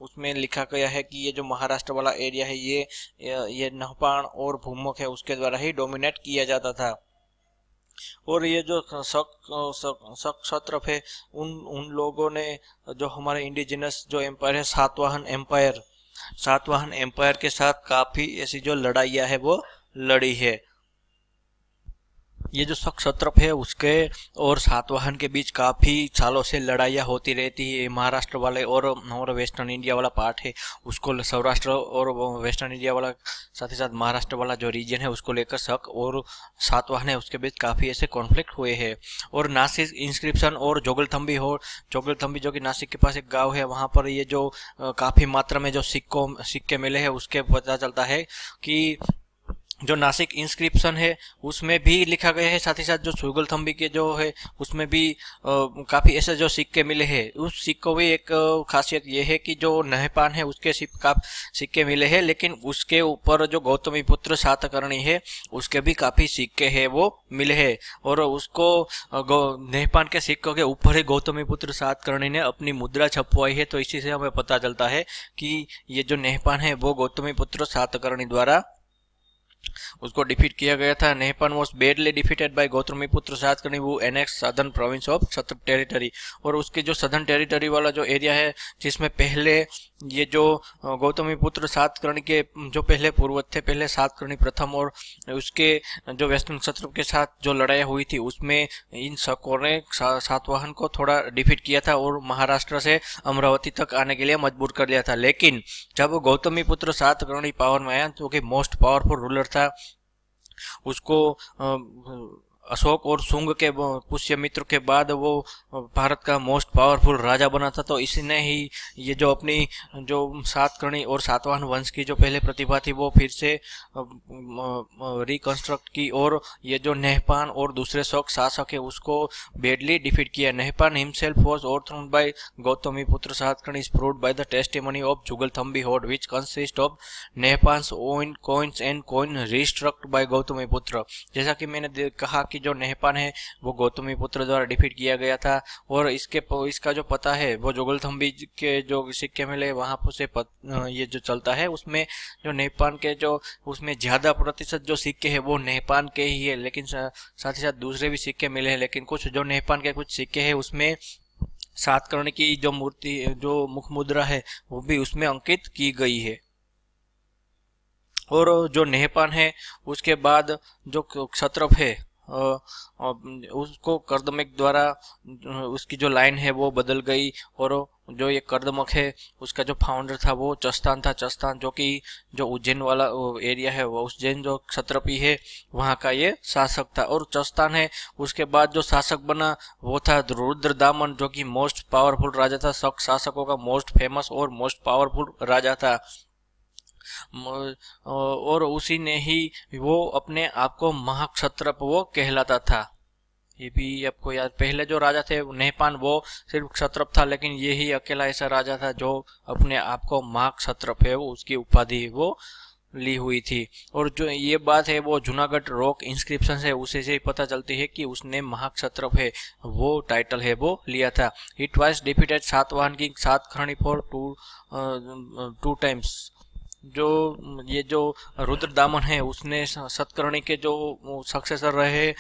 A: उसमें लिखा गया है कि ये जो महाराष्ट्र वाला एरिया है ये ये नहपाण और भूमक है उसके द्वारा ही डोमिनेट किया जाता था और ये जो सक्षत्रप है उन उन लोगों ने जो हमारे इंडिजिनस जो एम्पायर है सातवाहन एम्पायर सातवाहन एम्पायर के साथ काफ़ी ऐसी जो लड़ाइया है वो लड़ी है ये जो सक्षत्रप है उसके और सातवाहन के बीच काफ़ी सालों से लड़ाइयाँ होती रहती है महाराष्ट्र वाले और हमारा वेस्टर्न इंडिया वाला पार्ट है उसको सौराष्ट्र और वेस्टर्न इंडिया वाला साथ ही साथ महाराष्ट्र वाला जो रीजन है उसको लेकर शक और सातवाहन है उसके बीच काफ़ी ऐसे कॉन्फ्लिक्ट हुए हैं और नासिक इंस्क्रिप्शन और जोगलथम्बी हो जोगलथम्बी जो कि नासिक के पास एक गाँव है वहाँ पर ये जो काफ़ी मात्रा में जो सिक्कों सिक्के मिले हैं उसके पता चलता है कि जो नासिक इंस्क्रिप्शन है उसमें भी लिखा गया है साथ ही साथ जो सुगल थम्बी के जो है उसमें भी काफ़ी ऐसे जो सिक्के मिले हैं उस सिक्कों में एक खासियत यह है कि जो नहपान है उसके सिप का सिक्के मिले हैं लेकिन उसके ऊपर जो गौतमी पुत्र सातकर्णी है उसके भी काफ़ी सिक्के है वो मिले हैं और उसको नहपान के सिक्कों के ऊपर ही गौतमी पुत्र सातकर्णी ने अपनी मुद्रा छपवाई है तो इसी से हमें पता चलता है कि ये जो नहपान है वो गौतमी पुत्र सातकर्णी द्वारा उसको डिफीट किया गया था Nahapana was badly defeated by Gautamiputra Satakarni वो annex southern province of satrap territory और उसके जो सदर्न टेरिटरी वाला जो एरिया है जिसमें पहले ये जो गौतमी पुत्र सात कर्ण के जो पहले पूर्वज थे पहले सात कर्णी प्रथम और उसके जो वैष्णव शत्रु के साथ जो लड़ाई हुई थी उसमें इन शकों ने सा, सातवाहन को थोड़ा डिफीट किया था और महाराष्ट्र से अमरावती तक आने के लिए मजबूर कर लिया था लेकिन जब गौतमी पुत्र सात कर्णी पावर में आया तो कि मोस्ट पावरफुल रूलर था उसको अशोक और सुंग के पुष्य मित्र के बाद वो भारत का मोस्ट पावरफुल राजा बना था तो इसी ने ही ये जो अपनी जो सातकर्णी और सातवाहन वंश की जो पहले प्रतिभा थी वो फिर से रिकंस्ट्रक्ट की और ये जो नेहपान और दूसरे शोक शासक है उसको बेडली डिफीट किया Nahapana himself was overthrown by Gautamiputra Satakarni is proved by the testimony of Jogalthembi hoard which consist of Nahapana's own coins and coin restruck by Gautamiputra जैसा कि मैंने कहा कि की जो नेहपान है वो गौतमी पुत्र द्वारा डिफीट किया गया था और इसके इसका जो पता है वो थम्बी के जो सिक्के मिले वहाँ से पत, ये जो चलता है उसमें जो नेहपान के जो उसमें ज़्यादा प्रतिशत जो सिक्के हैं वो नेहपान के ही है लेकिन साथ ही साथ दूसरे भी सिक्के मिले हैं लेकिन कुछ जो नेहपान के कुछ सिक्के हैं उसमें सात करण की जो मूर्ति जो मुख मुद्रा है वो भी उसमें अंकित की गई है और जो नेहपान है उसके बाद जो क्षत्रप है उसको कर्दमक द्वारा उसकी जो लाइन है वो बदल गई और जो ये कर्दमक है उसका जो फाउंडर था वो चस्तान था चस्तान जो कि जो उज्जैन वाला एरिया है वो उज्जैन जो क्षत्रपी है वहाँ का ये शासक था और चस्तान है उसके बाद जो शासक बना वो था रुद्र दामन जो कि मोस्ट पावरफुल राजा था सब शासकों का मोस्ट फेमस और मोस्ट पावरफुल राजा था और उसी ने ही वो अपने आप को महाक्षत्रप वो कहलाता था ये भी आपको याद पहले जो राजा थे नेहपान वो सिर्फ क्षत्रप था लेकिन ये ही अकेला ऐसा राजा था जो अपने आप को महाक्षत्रप है वो उसकी उपाधि वो ली हुई थी और जो ये बात है वो जूनागढ़ रॉक इंस्क्रिप्शन है उसे से पता चलती है कि उसने महाक्षत्र है वो टाइटल है वो लिया था इट वाज डिफीटेड सातवाहन की Satakarni for two two times जो ये जो रुद्र दामन है उसने सतकर्णी के जो सक्सेसर रहे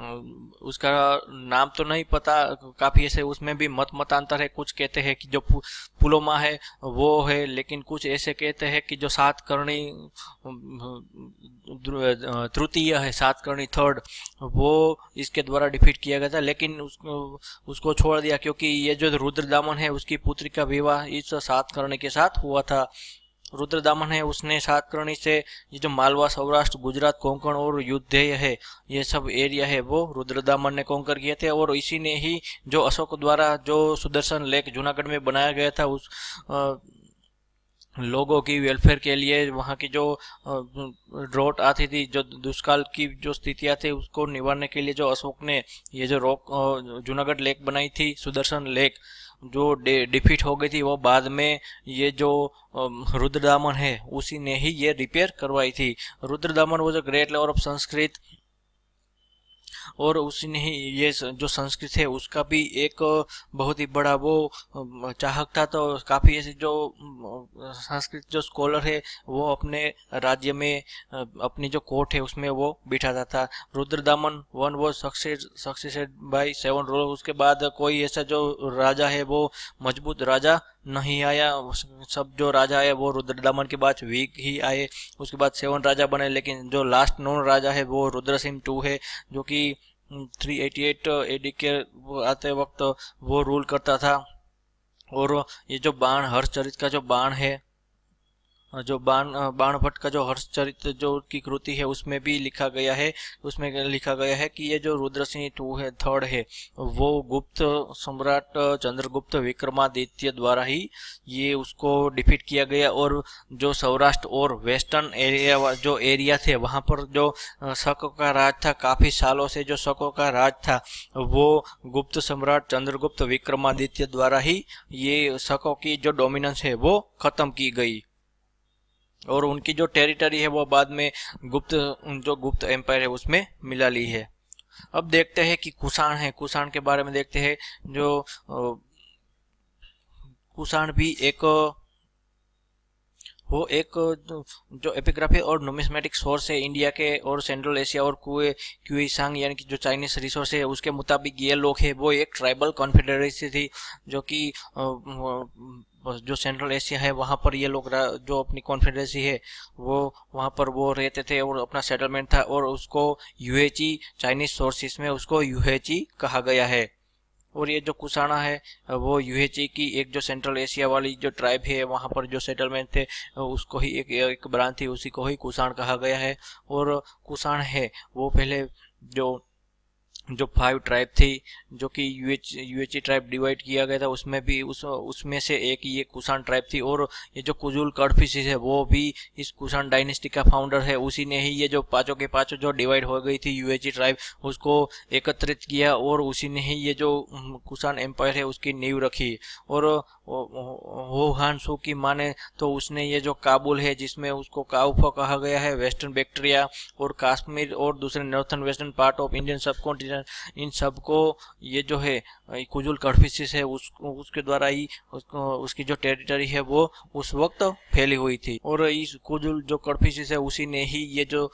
A: उसका नाम तो नहीं पता काफी ऐसे उसमें भी मत मतांतर है कुछ कहते हैं कि जो पुलोमा है वो है लेकिन कुछ ऐसे कहते हैं कि जो सात करणी तृतीय है सात करणी थर्ड वो इसके द्वारा डिफीट किया गया था लेकिन उसको उसको छोड़ दिया क्योंकि ये जो रुद्र दामन है उसकी पुत्री का विवाह इस सात करणी के साथ हुआ था रुद्र दामन है उसने सातकर्णी से ये जो मालवा सौराष्ट्र गुजरात कोंकण और युद्ध है ये सब एरिया है वो रुद्र दामन ने कोंकर किए थे और इसी ने ही जो अशोक द्वारा जो सुदर्शन लेक जूनागढ़ में बनाया गया था उस आ, लोगों की वेलफेयर के लिए वहाँ की जो रोट आती थी जो दुष्काल की जो स्थितियाँ थी उसको निवारने के लिए जो अशोक ने ये जो रोक जूनागढ़ लेक बनाई थी सुदर्शन लेक जो डिफीट हो गई थी वो बाद में ये जो रुद्र दामन है उसी ने ही ये रिपेयर करवाई थी Rudradaman was a great level of Sanskrit और उसने ये जो संस्कृत है उसका भी एक बहुत ही बड़ा वो चाहक था तो काफ़ी ऐसे जो संस्कृत जो स्कॉलर है वो अपने राज्य में अपनी जो कोर्ट है उसमें वो बिठाता था रुद्रदामन वन वो success succeeded by seven rule उसके बाद कोई ऐसा जो राजा है वो मजबूत राजा नहीं आया सब जो राजा है वो रुद्र दमन के बाद वीक ही आए उसके बाद सेवन राजा बने लेकिन जो लास्ट नोन राजा है वो रुद्र सिंह टू है जो कि 388 हम्म, एडी के आते वक्त वो रूल करता था और ये जो बाण हर्षचरित का जो बाण है जो बाण बाण भट्ट का जो हर्ष चरित्र जो की कृति है उसमें भी लिखा गया है उसमें लिखा गया है कि ये जो रुद्र सिंह टू है थर्ड है वो गुप्त सम्राट चंद्रगुप्त विक्रमादित्य द्वारा ही ये उसको डिफीट किया गया और जो सौराष्ट्र और वेस्टर्न एरिया जो एरिया थे वहाँ पर जो शक का राज था काफ़ी सालों से जो शकों का राज था वो गुप्त सम्राट चंद्रगुप्त विक्रमादित्य द्वारा ही ये शकों की जो डोमिनेंस है वो खत्म की गई और उनकी जो टेरिटरी है वो बाद में गुप्त जो गुप्त एम्पायर है उसमें मिला ली है अब देखते हैं कि कुषाण है कुषाण के बारे में देखते हैं जो कुषाण भी एक वो एक जो एपिग्राफी और नोमिसमेटिक सोर्स है इंडिया के और सेंट्रल एशिया और कुए क्यूई सांग यानी कि जो चाइनीज रिसोर्स है उसके मुताबिक ये लोग है वो एक ट्राइबल कॉन्फेडरेसी थी जो कि जो सेंट्रल एशिया है वहाँ पर ये लोग जो अपनी कॉन्फेडरेसी है वो वहाँ पर वो रहते थे और अपना सेटलमेंट था और उसको यूएची चाइनीज सोर्सेस में उसको यूएची e कहा गया है और ये जो कुसाना है वो यूएचए e की एक जो सेंट्रल एशिया वाली जो ट्राइब है वहाँ पर जो सेटलमेंट थे उसको ही एक एक ब्रांच थी उसी को ही कुसाण कहा गया है और कुसाण है वो पहले जो जो फाइव ट्राइब थी जो कि यूएच यूएचई ट्राइब डिवाइड किया गया था उसमें भी उस उसमें से एक ये कुषाण ट्राइब थी और ये जो कुजुल कड़फिस है वो भी इस कुषाण डायनेस्टी का फाउंडर है उसी ने ही ये जो पांचों के पांचों जो डिवाइड हो गई थी यूएच ट्राइब e उसको एकत्रित किया और उसी ने ही ये जो कुषाण एम्पायर है उसकी नींव रखी और हो हानसू की माने तो उसने ये जो काबुल है जिसमें उसको काउफा कहा गया है वेस्टर्न बैक्टीरिया और काश्मीर और दूसरे northern western part of Indian subcontinent oxygen इन सब को ये जो है कुजुल कटफिसिस है उस उसके द्वारा ही उस, उसकी जो टेरिटरी है वो उस वक्त फैली हुई थी और इस कुजुल जो कटफिसिस है उसी ने ही ये जो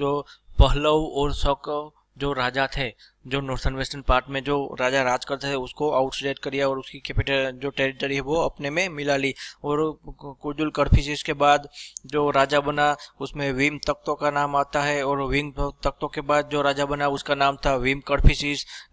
A: जो पहलव और शक जो राजा थे जो नॉर्थन वेस्टर्न पार्ट में जो राजा राज करता है उसको आउटसाइड करिया और उसकी कैपिटल जो टेरिटरी है वो अपने में मिला ली और कुजुल कर्फिसिस के बाद जो राजा बना उसमें विम तख्तों का नाम आता है और विम तख्तों के बाद जो राजा बना उसका नाम था वीम कर्फिस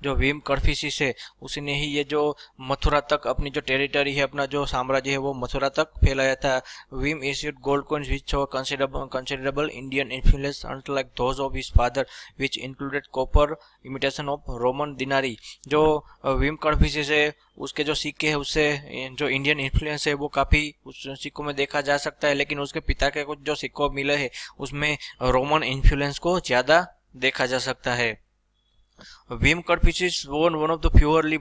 A: जो विम कर्फिसिस है उसी ने ही ये जो मथुरा तक अपनी जो टेरिटरी है अपना जो साम्राज्य है वो मथुरा तक फैलाया था Vima is gold coins which considerable Indian influence like those of his father which included copper imitates translation of Roman denarii जो विम कन्फ्यूसिस है उसके जो सिक्के हैं उससे जो इंडियन इन्फ्लुएंस है वो काफ़ी उस सिक्कों में देखा जा सकता है लेकिन उसके पिता के कुछ जो सिक्कों मिले हैं उसमें रोमन इन्फ्लुएंस को ज़्यादा देखा जा सकता है Vima Kadphises one one of the purely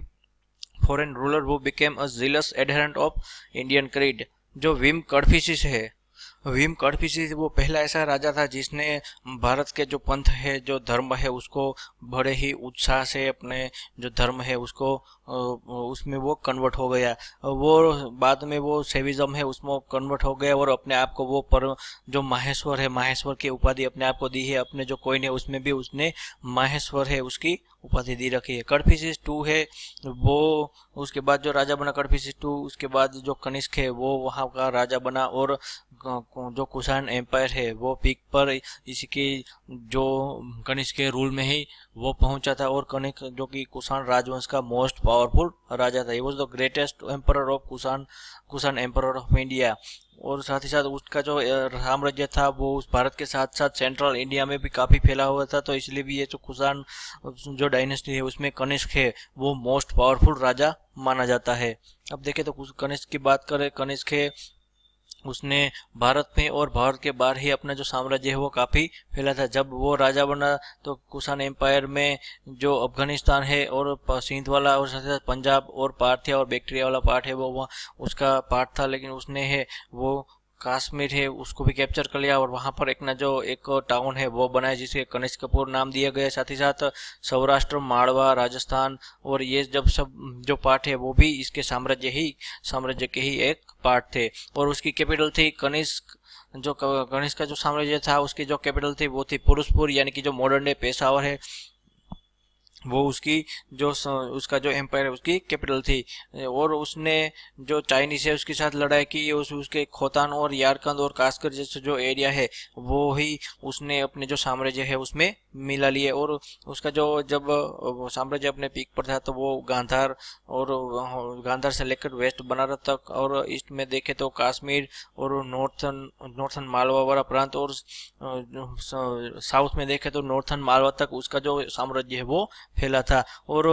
A: foreign ruler वो became a zealous adherent of Indian creed जो विम कन्फ्यूसिस है भीम कडफिशी वो पहला ऐसा राजा था जिसने भारत के जो पंथ है जो धर्म है उसको बड़े ही उत्साह से अपने जो धर्म है उसको उसमें वो कन्वर्ट हो गया वो बाद में वो सेविज्म है उसमें कन्वर्ट हो गया और अपने आप को वो पर जो माहेश्वर है माहेश्वर की उपाधि अपने आप को दी है अपने जो कोइन है उसमें भी उसने माहेश्वर है उसकी उपाधि दी रखी है कडफिशिस टू है वो उसके बाद जो राजा बना कडफिशिस टू उसके बाद जो कनिष्क है वो वहाँ का राजा बना और जो कुशाण एम्पायर है वो पीक पर इसके जो कनिष्क के रूल में ही वो पहुंचा था और कनिष्क जो कि कुशाण राजवंश का मोस्ट पावरफुल राजा था ये was the greatest emperor of Kushan Kushan emperor of India और साथ ही साथ उसका जो साम्राज्य था वो उस भारत के साथ साथ सेंट्रल इंडिया में भी काफ़ी फैला हुआ था तो इसलिए भी ये जो कुशाण जो डायनेस्टी है उसमें कनिष्क है वो मोस्ट पावरफुल राजा माना जाता है अब देखें तो कनिष्क की बात करें कनिष्क है उसने भारत में और भारत के बाहर ही अपना जो साम्राज्य है वो काफ़ी फैला था जब वो राजा बना तो कुषाण एम्पायर में जो अफगानिस्तान है और सिंध वाला और साथ साथ पंजाब और पार्थिया और बैक्टीरिया वाला पार्ट है वो वहाँ उसका पार्ट था लेकिन उसने है वो काश्मीर है उसको भी कैप्चर कर लिया और वहाँ पर एक ना जो एक टाउन है वो बनाया जिसे कनिष्क कपूर नाम दिया गया साथ ही साथ सौराष्ट्र माड़वा राजस्थान और ये जब सब जो पार्ट है वो भी इसके साम्राज्य ही साम्राज्य के ही एक पार्ट थे और उसकी कैपिटल थी कनिष्क जो कनिष्क का जो साम्राज्य था उसकी जो कैपिटल थी वो थी पुरुषपुर यानी कि जो मॉडर्न डे पेशावर है वो उसकी जो उसका जो एम्पायर उसकी कैपिटल थी और उसने जो चाइनीज है उसके साथ लड़ाई की उस उसके खोतान और यारकंद और कास्कर जैसे जो एरिया है वो ही उसने अपने जो साम्राज्य है उसमें मिला लिए और उसका जो जब साम्राज्य अपने पीक पर था तो वो गांधार और गांधार से लेकर वेस्ट बनारस तक और ईस्ट में देखे तो काश्मीर और नॉर्थन नॉर्थन मालवा वाला प्रांत और साउथ में देखे तो नॉर्थन मालवा तक उसका जो साम्राज्य है वो फैला था और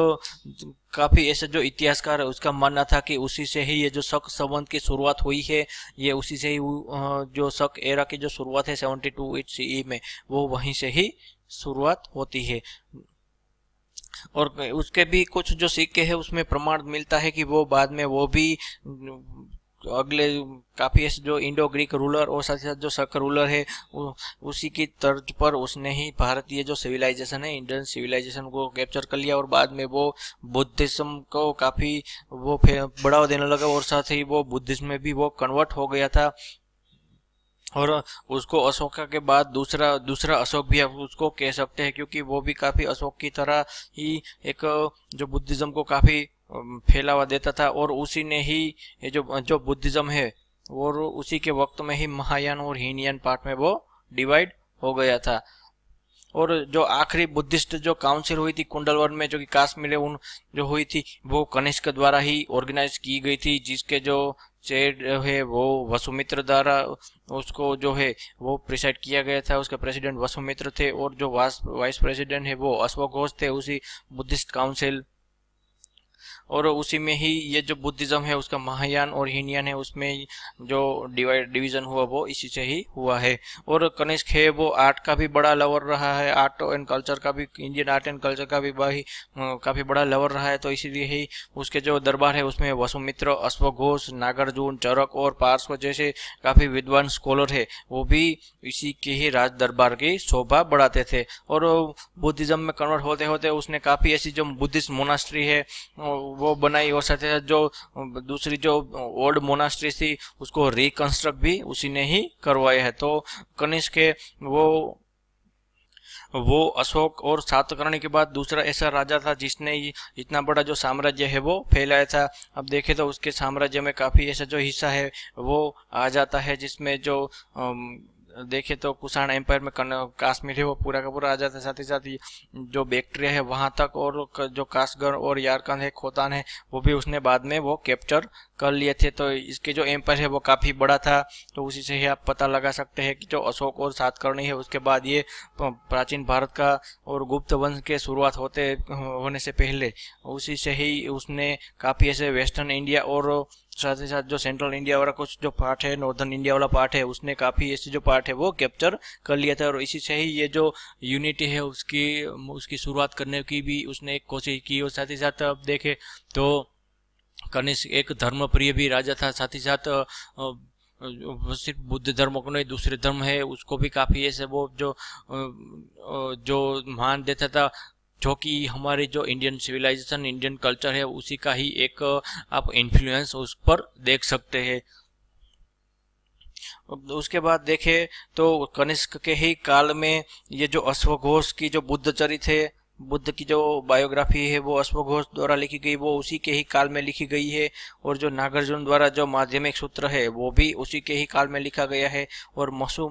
A: काफ़ी ऐसे जो इतिहासकार है उसका मानना था कि उसी से ही ये जो शक संबंध की शुरुआत हुई है ये उसी से ही जो शक एरा की जो शुरुआत है सेवनटी टू एट सी में वो वहीं से ही शुरुआत होती है और उसके भी कुछ जो सिक्के हैं उसमें प्रमाण मिलता है कि वो बाद में वो भी अगले काफ़ी ऐसे जो इंडो ग्रीक रूलर और साथ ही साथ जो शक रूलर है उ, उसी की तर्ज पर उसने ही भारतीय जो सिविलाइजेशन है इंडियन सिविलाइजेशन को कैप्चर कर लिया और बाद में वो बुद्धिज्म को काफ़ी वो बढ़ावा देने लगा और साथ ही वो बुद्धिज्म में भी वो कन्वर्ट हो गया था और उसको अशोका के बाद दूसरा दूसरा अशोक भी आप उसको कह सकते हैं क्योंकि वो भी काफ़ी अशोक की तरह ही एक जो बुद्धिज़्म को काफ़ी फैलावा देता था और उसी ने ही ये जो जो बुद्धिज्म है और उसी के वक्त में ही महायान और हीनयान पार्ट में वो डिवाइड हो गया था और जो आखिरी बुद्धिस्ट जो काउंसिल हुई थी कुंडलवन में जो कि काश्मीर उन जो हुई थी वो कनिष्क द्वारा ही ऑर्गेनाइज की गई थी जिसके जो चेयर है वो वसुमित्र द्वारा उसको जो है वो प्रिसाइड किया गया था उसके प्रेसिडेंट वसुमित्र थे और जो वाइस प्रेसिडेंट है वो अश्व घोष थे उसी बुद्धिस्ट काउंसिल और उसी में ही ये जो बुद्धिज्म है उसका महायान और हीनयान है उसमें जो डिवाइड डिवीजन हुआ वो इसी से ही हुआ है और कनिष्क है वो आर्ट का भी बड़ा लवर रहा है आर्ट एंड कल्चर का भी इंडियन आर्ट एंड कल्चर का भी बाही काफ़ी बड़ा लवर रहा है तो इसीलिए ही उसके जो दरबार है उसमें वसुमित्र अश्वघोष नागार्जुन चरक और पार्श्व जैसे काफ़ी विद्वान स्कॉलर है वो भी इसी के ही राज दरबार की शोभा बढ़ाते थे और बुद्धिज्म में कन्वर्ट होते होते उसने काफ़ी ऐसी जो बुद्धिस्ट मोनास्ट्री है वो बनाई और साथ ही साथ जो दूसरी जो ओल्ड मोनास्ट्री थी उसको रिकंस्ट्रक्ट भी उसी ने ही करवाया है तो कनिष्क के वो वो अशोक और सातकर्णी के बाद दूसरा ऐसा राजा था जिसने इतना बड़ा जो साम्राज्य है वो फैलाया था अब देखे तो उसके साम्राज्य में काफ़ी ऐसा जो हिस्सा है वो आ जाता है जिसमें जो देखें तो कुषाण एम्पायर में काश्मीर है वो पूरा का पूरा आ जाता है साथ ही साथ जो बैक्ट्रिया है वहाँ तक और जो कासगढ़ और यारकंद है खोतान है वो भी उसने बाद में वो कैप्चर कर लिए थे तो इसके जो एम्पायर है वो काफ़ी बड़ा था तो उसी से ही आप पता लगा सकते हैं कि जो अशोक और सातकर्णी है उसके बाद ये प्राचीन भारत का और गुप्त वंश के शुरुआत होते होने से पहले उसी से ही उसने काफ़ी ऐसे वेस्टर्न इंडिया और साथ ही साथ जो सेंट्रल इंडिया वाला कुछ जो पार्ट है नॉर्दर्न इंडिया वाला पार्ट है उसने काफ़ी ऐसे जो पार्ट है वो कैप्चर कर लिया था और इसी से ही ये जो यूनिटी है उसकी उसकी शुरुआत करने की भी उसने एक कोशिश की और साथ ही साथ अब देखें तो कनिष्क एक धर्मप्रिय भी राजा था साथ ही साथ सिर्फ बुद्ध धर्म को नहीं दूसरे धर्म है उसको भी काफ़ी ऐसे वो जो जो मान देता था जो कि हमारे जो इंडियन सिविलाइजेशन इंडियन कल्चर है उसी का ही एक आप इन्फ्लुएंस उस पर देख सकते हैं उसके बाद देखें तो कनिष्क के ही काल में ये जो अश्वघोष की जो बुद्ध चरित है बुद्ध की जो बायोग्राफी है वो अश्वघोष द्वारा लिखी गई वो उसी के ही काल में लिखी गई है और जो नागार्जुन द्वारा जो माध्यमिक सूत्र है वो भी उसी के ही काल में लिखा गया है और मसु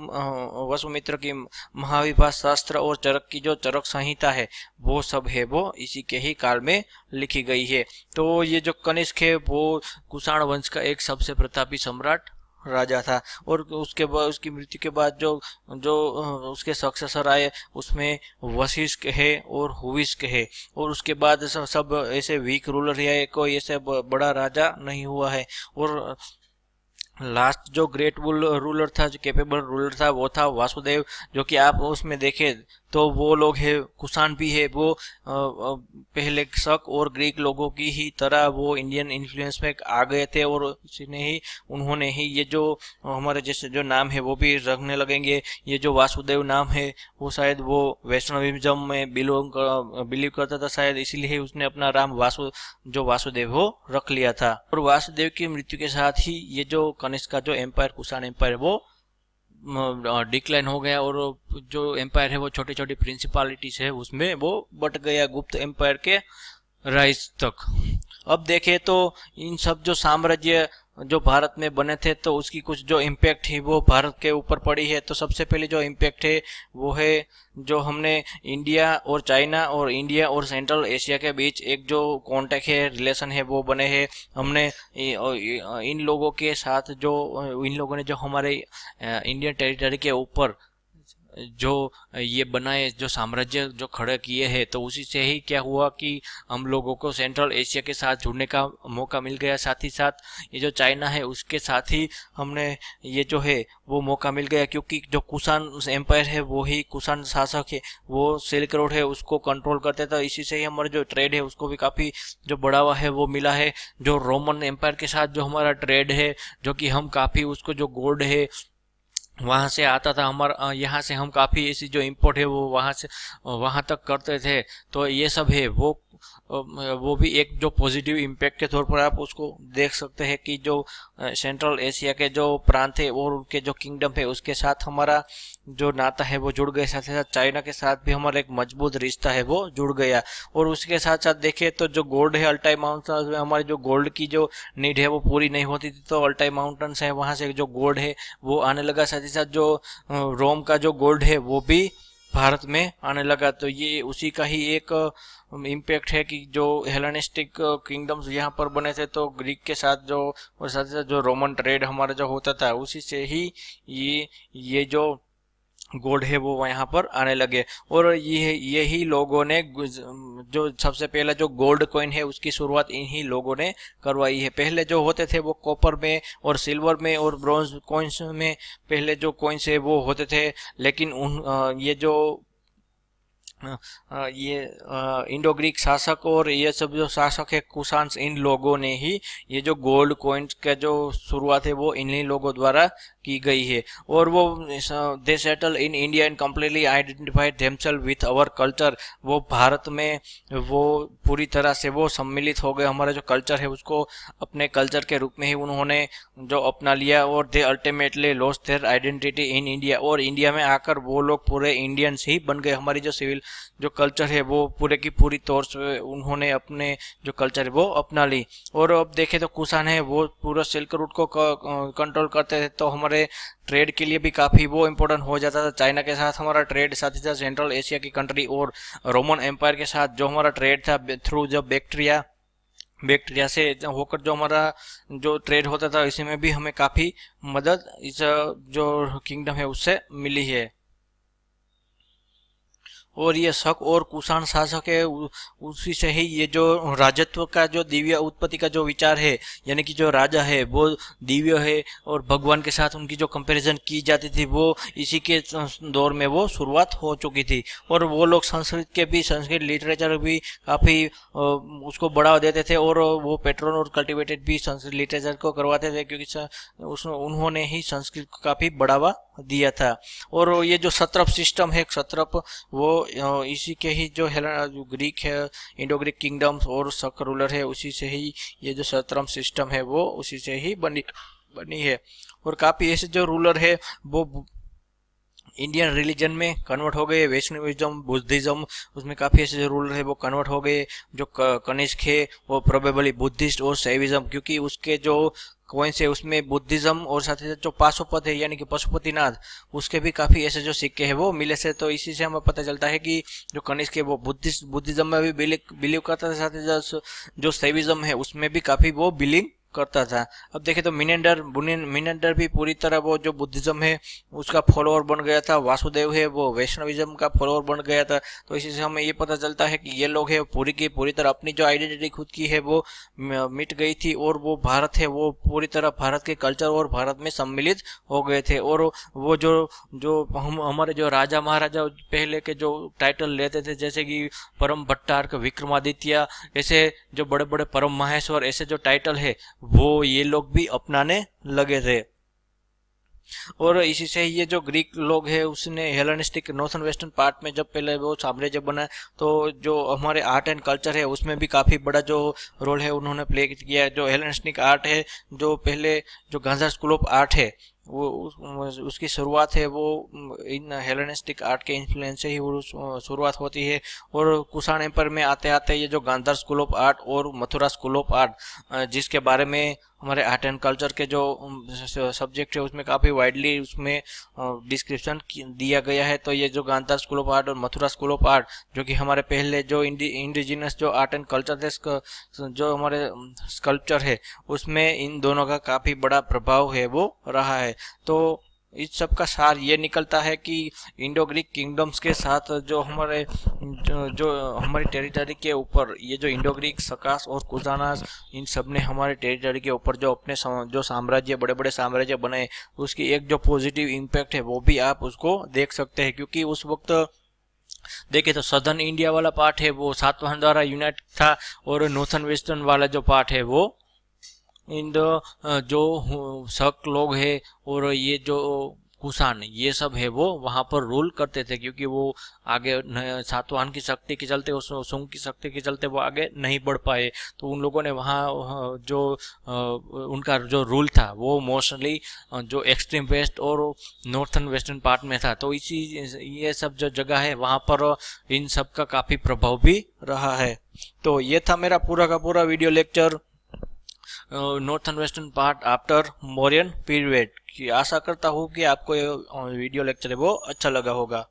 A: वसुमित्र की महाविभाष शास्त्र और चरक की जो चरक संहिता है वो सब है वो इसी के ही काल में लिखी गई है तो ये जो कनिष्क है वो कुषाण वंश का एक सबसे प्रतापी सम्राट राजा था और उसके बाद उसकी मृत्यु के बाद जो जो उसके सक्सेसर आए उसमें वशिष्ठ है और हुविष्क है और उसके बाद सब, सब ऐसे वीक रूलर या कोई ऐसे बड़ा राजा नहीं हुआ है और लास्ट जो ग्रेट रूलर था जो कैपेबल रूलर था वो था वासुदेव जो कि आप उसमें देखे तो वो लोग है कुसान भी है वो पहले शक और ग्रीक लोगों की ही तरह वो इंडियन इन्फ्लुएंस में आ गए थे और उसने ही उन्होंने ही ये जो हमारे जैसे जो नाम है वो भी रखने लगेंगे ये जो वासुदेव नाम है वो शायद वो वैष्णविज्म में बिलोंग कर, बिलीव करता था शायद इसीलिए उसने अपना राम वासु जो वासुदेव हो रख लिया था और वासुदेव की मृत्यु के साथ ही ये जो कनिष्का का जो एम्पायर कुसान एम्पायर वो डिक्लाइन हो गया और जो एम्पायर है वो छोटी छोटी प्रिंसिपालिटीज है उसमें वो बट गया गुप्त एम्पायर के राइज तक अब देखें तो इन सब जो साम्राज्य जो भारत में बने थे तो उसकी कुछ जो इम्पैक्ट है वो भारत के ऊपर पड़ी है तो सबसे पहले जो इम्पैक्ट है वो है जो हमने इंडिया और चाइना और इंडिया और सेंट्रल एशिया के बीच एक जो कांटेक्ट है रिलेशन है वो बने हैं हमने इन लोगों के साथ जो इन लोगों ने जो हमारे इंडियन टेरिटरी के ऊपर जो ये बनाए जो साम्राज्य जो खड़े किए हैं तो उसी से ही क्या हुआ कि हम लोगों को सेंट्रल एशिया के साथ जुड़ने का मौका मिल गया साथ ही साथ ये जो चाइना है उसके साथ ही हमने ये जो है वो मौका मिल गया क्योंकि जो कुसान एम्पायर है वो ही कुसान शासक है वो सिल्क रोड है उसको कंट्रोल करते थे इसी से ही हमारा जो ट्रेड है उसको भी काफ़ी जो बढ़ावा है वो मिला है जो रोमन एम्पायर के साथ जो हमारा ट्रेड है जो कि हम काफ़ी उसको जो गोल्ड है वहाँ से आता था हमारा यहाँ से हम काफ़ी ऐसी जो इम्पोर्ट है वो वहाँ से वहाँ तक करते थे तो ये सब है वो वो भी एक जो पॉजिटिव इम्पैक्ट के तौर पर आप उसको देख सकते हैं कि जो सेंट्रल एशिया के जो प्रांत है और उनके जो किंगडम है उसके साथ हमारा जो नाता है वो जुड़ गया साथ ही साथ चाइना के साथ भी हमारा एक मजबूत रिश्ता है वो जुड़ गया और उसके साथ साथ देखें तो जो गोल्ड है अल्टाई माउंटेन्स में हमारे जो गोल्ड की जो नीड है वो पूरी नहीं होती थी तो अल्टाई माउंटेन्स है वहाँ से जो गोल्ड है वो आने लगा साथ ही साथ जो रोम का जो गोल्ड है वो भी भारत में आने लगा तो ये उसी का ही एक आ, इम्पैक्ट है कि जो हेलनिस्टिक किंगडम्स uh, यहाँ पर बने थे तो ग्रीक के साथ जो और साथ ही साथ जो रोमन ट्रेड हमारा जो होता था उसी से ही ये ये जो गोड है वो यहाँ पर आने लगे और ये यही लोगों ने जो सबसे पहला जो गोल्ड कॉइन है उसकी शुरुआत इन्हीं लोगों ने करवाई है पहले जो होते थे वो कॉपर में और सिल्वर में और ब्रॉन्ज कॉइन्स में पहले जो कॉइन्स है वो होते थे लेकिन उन uh, ये जो ये इंडो ग्रीक शासक और ये सब जो शासक है कुशांश इन लोगों ने ही ये जो गोल्ड कॉइन्स का जो शुरुआत है वो इन्हीं लोगों द्वारा की गई है और वो they settle in India and completely identified themselves with our culture वो भारत में वो पूरी तरह से वो सम्मिलित हो गए हमारा जो कल्चर है उसको अपने कल्चर के रूप में ही उन्होंने जो अपना लिया और they ultimately lose their identity in India और इंडिया में आकर वो लोग पूरे इंडियंस ही बन गए हमारी जो सिविल जो कल्चर है वो पूरे की पूरी तौर से उन्होंने अपने जो कल्चर है वो अपना ली और अब देखें तो कुसान है वो पूरा सिल्क रूट को कंट्रोल करते थे तो हमारे ट्रेड के लिए भी काफ़ी वो इम्पोर्टेंट हो जाता था चाइना के साथ हमारा ट्रेड साथ ही साथ सेंट्रल एशिया की कंट्री और रोमन एम्पायर के साथ जो हमारा ट्रेड था थ्रू जब बैक्टीरिया बैक्टीरिया से होकर जो हमारा जो ट्रेड होता था इसी में भी हमें काफ़ी मदद इस जो किंगडम है उससे मिली है और ये शक और कुषाण शासक है उसी से ही ये जो राजत्व का जो दिव्य उत्पत्ति का जो विचार है यानी कि जो राजा है वो दिव्य है और भगवान के साथ उनकी जो कंपैरिजन की जाती थी वो इसी के दौर में वो शुरुआत हो चुकी थी और वो लोग संस्कृत के भी संस्कृत लिटरेचर भी काफ़ी उसको बढ़ावा देते थे और वो पेट्रोन और कल्टिवेटेड भी संस्कृत लिटरेचर को करवाते थे क्योंकि उन्होंने ही संस्कृत को काफ़ी बढ़ावा दिया था और ये जो सत्रप सिस्टम है सत्रप वो इसी के ही जो है जो ग्रीक है इंडो ग्रीक किंगडम और सक रूलर है उसी से ही ये जो सत्रम सिस्टम है वो उसी से ही बनी बनी है और काफ़ी ऐसे जो रूलर है वो इंडियन रिलीजन में कन्वर्ट हो गए वैष्णविज्म बुद्धिज्म उसमें काफ़ी ऐसे जो रूलर है वो कन्वर्ट हो गए जो कनिष्क है वो प्रोबेबली बुद्धिस्ट और शैविज्म क्योंकि उसके जो कोइंस है उसमें बुद्धिज्म और साथ ही साथ जो पाशुपत है यानी कि पशुपतिनाथ उसके भी काफ़ी ऐसे जो सिक्के हैं वो मिले से तो इसी से हमें पता चलता है कि जो कनिष्क है वो बुद्धिस्ट बुद्धिज्म में भी बिलीव करता था साथ ही साथ जो शैविज्म है उसमें भी काफ़ी वो बिलीव करता था अब देखे तो मिनेंडर मिनेंडर भी पूरी तरह वो जो बुद्धिज्म है उसका फॉलोअर बन गया था वासुदेव है वो वैष्णविज्म का फॉलोअर बन गया था तो इसी से हमें ये पता चलता है कि ये लोग है पूरी की पूरी तरह अपनी जो आइडेंटिटी खुद की है वो मिट गई थी और वो भारत है वो पूरी तरह भारत के कल्चर और भारत में सम्मिलित हो गए थे और वो जो जो हम हमारे जो राजा महाराजा पहले के जो टाइटल लेते थे जैसे कि परम भट्टार्क विक्रमादित्य ऐसे जो बड़े बड़े परम माहेश्वर ऐसे जो टाइटल है वो ये लोग भी अपनाने लगे थे और इसी से ये जो ग्रीक लोग है उसने हेलनिस्टिक नॉर्थन वेस्टर्न पार्ट में जब पहले वो साम्राज्य बना तो जो हमारे आर्ट एंड कल्चर है उसमें भी काफ़ी बड़ा जो रोल है उन्होंने प्ले किया जो हेलनिस्टिक आर्ट है जो पहले जो गांधा स्कूल ऑफ आर्ट है वो उस, उसकी शुरुआत है वो इन हेलेनिस्टिक आर्ट के इन्फ्लुएंस से ही शुरुआत होती है और कुषाण एम्पर में आते आते ये जो गांधर स्कूल ऑफ आर्ट और मथुरा स्कूल ऑफ आर्ट जिसके बारे में हमारे आर्ट एंड कल्चर के जो सब्जेक्ट है उसमें काफ़ी वाइडली उसमें डिस्क्रिप्शन दिया गया है तो ये जो गांधर स्कूल ऑफ आर्ट और मथुरा स्कूल ऑफ आर्ट जो कि हमारे पहले जो इंडिजिनस जो आर्ट एंड कल्चर थे जो हमारे स्कल्पचर है उसमें इन दोनों का काफ़ी बड़ा प्रभाव है वो रहा है तो इस सब का सार ये निकलता है कि इंडो ग्रीक किंगडम्स के साथ जो हमारे जो, जो हमारी टेरिटरी के ऊपर ये जो इंडो ग्रीक सकास और कुजानास इन सब ने हमारे टेरिटरी के ऊपर जो अपने जो साम्राज्य बड़े बड़े साम्राज्य बनाए उसकी एक जो पॉजिटिव इम्पैक्ट है वो भी आप उसको देख सकते हैं क्योंकि उस वक्त देखिए तो सदर्न इंडिया वाला पार्ट है वो सातवाहन द्वारा यूनाइट था और नॉर्थन वेस्टर्न वाला जो पार्ट है वो इन जो शक लोग है और ये जो कुषाण ये सब है वो वहां पर रूल करते थे क्योंकि वो आगे सातवाहन की शक्ति के चलते उस सुंग की शक्ति के चलते वो आगे नहीं बढ़ पाए तो उन लोगों ने वहाँ जो उनका जो रूल था वो मोस्टली जो एक्सट्रीम वेस्ट और नॉर्थन वेस्टर्न पार्ट में था तो इसी ये सब जो जगह है वहाँ पर इन सब का काफ़ी प्रभाव भी रहा है तो ये था मेरा पूरा का पूरा video lecture northern western part after Mauryan period की आशा करता हूँ कि आपको ये वीडियो लेक्चर है वो अच्छा लगा होगा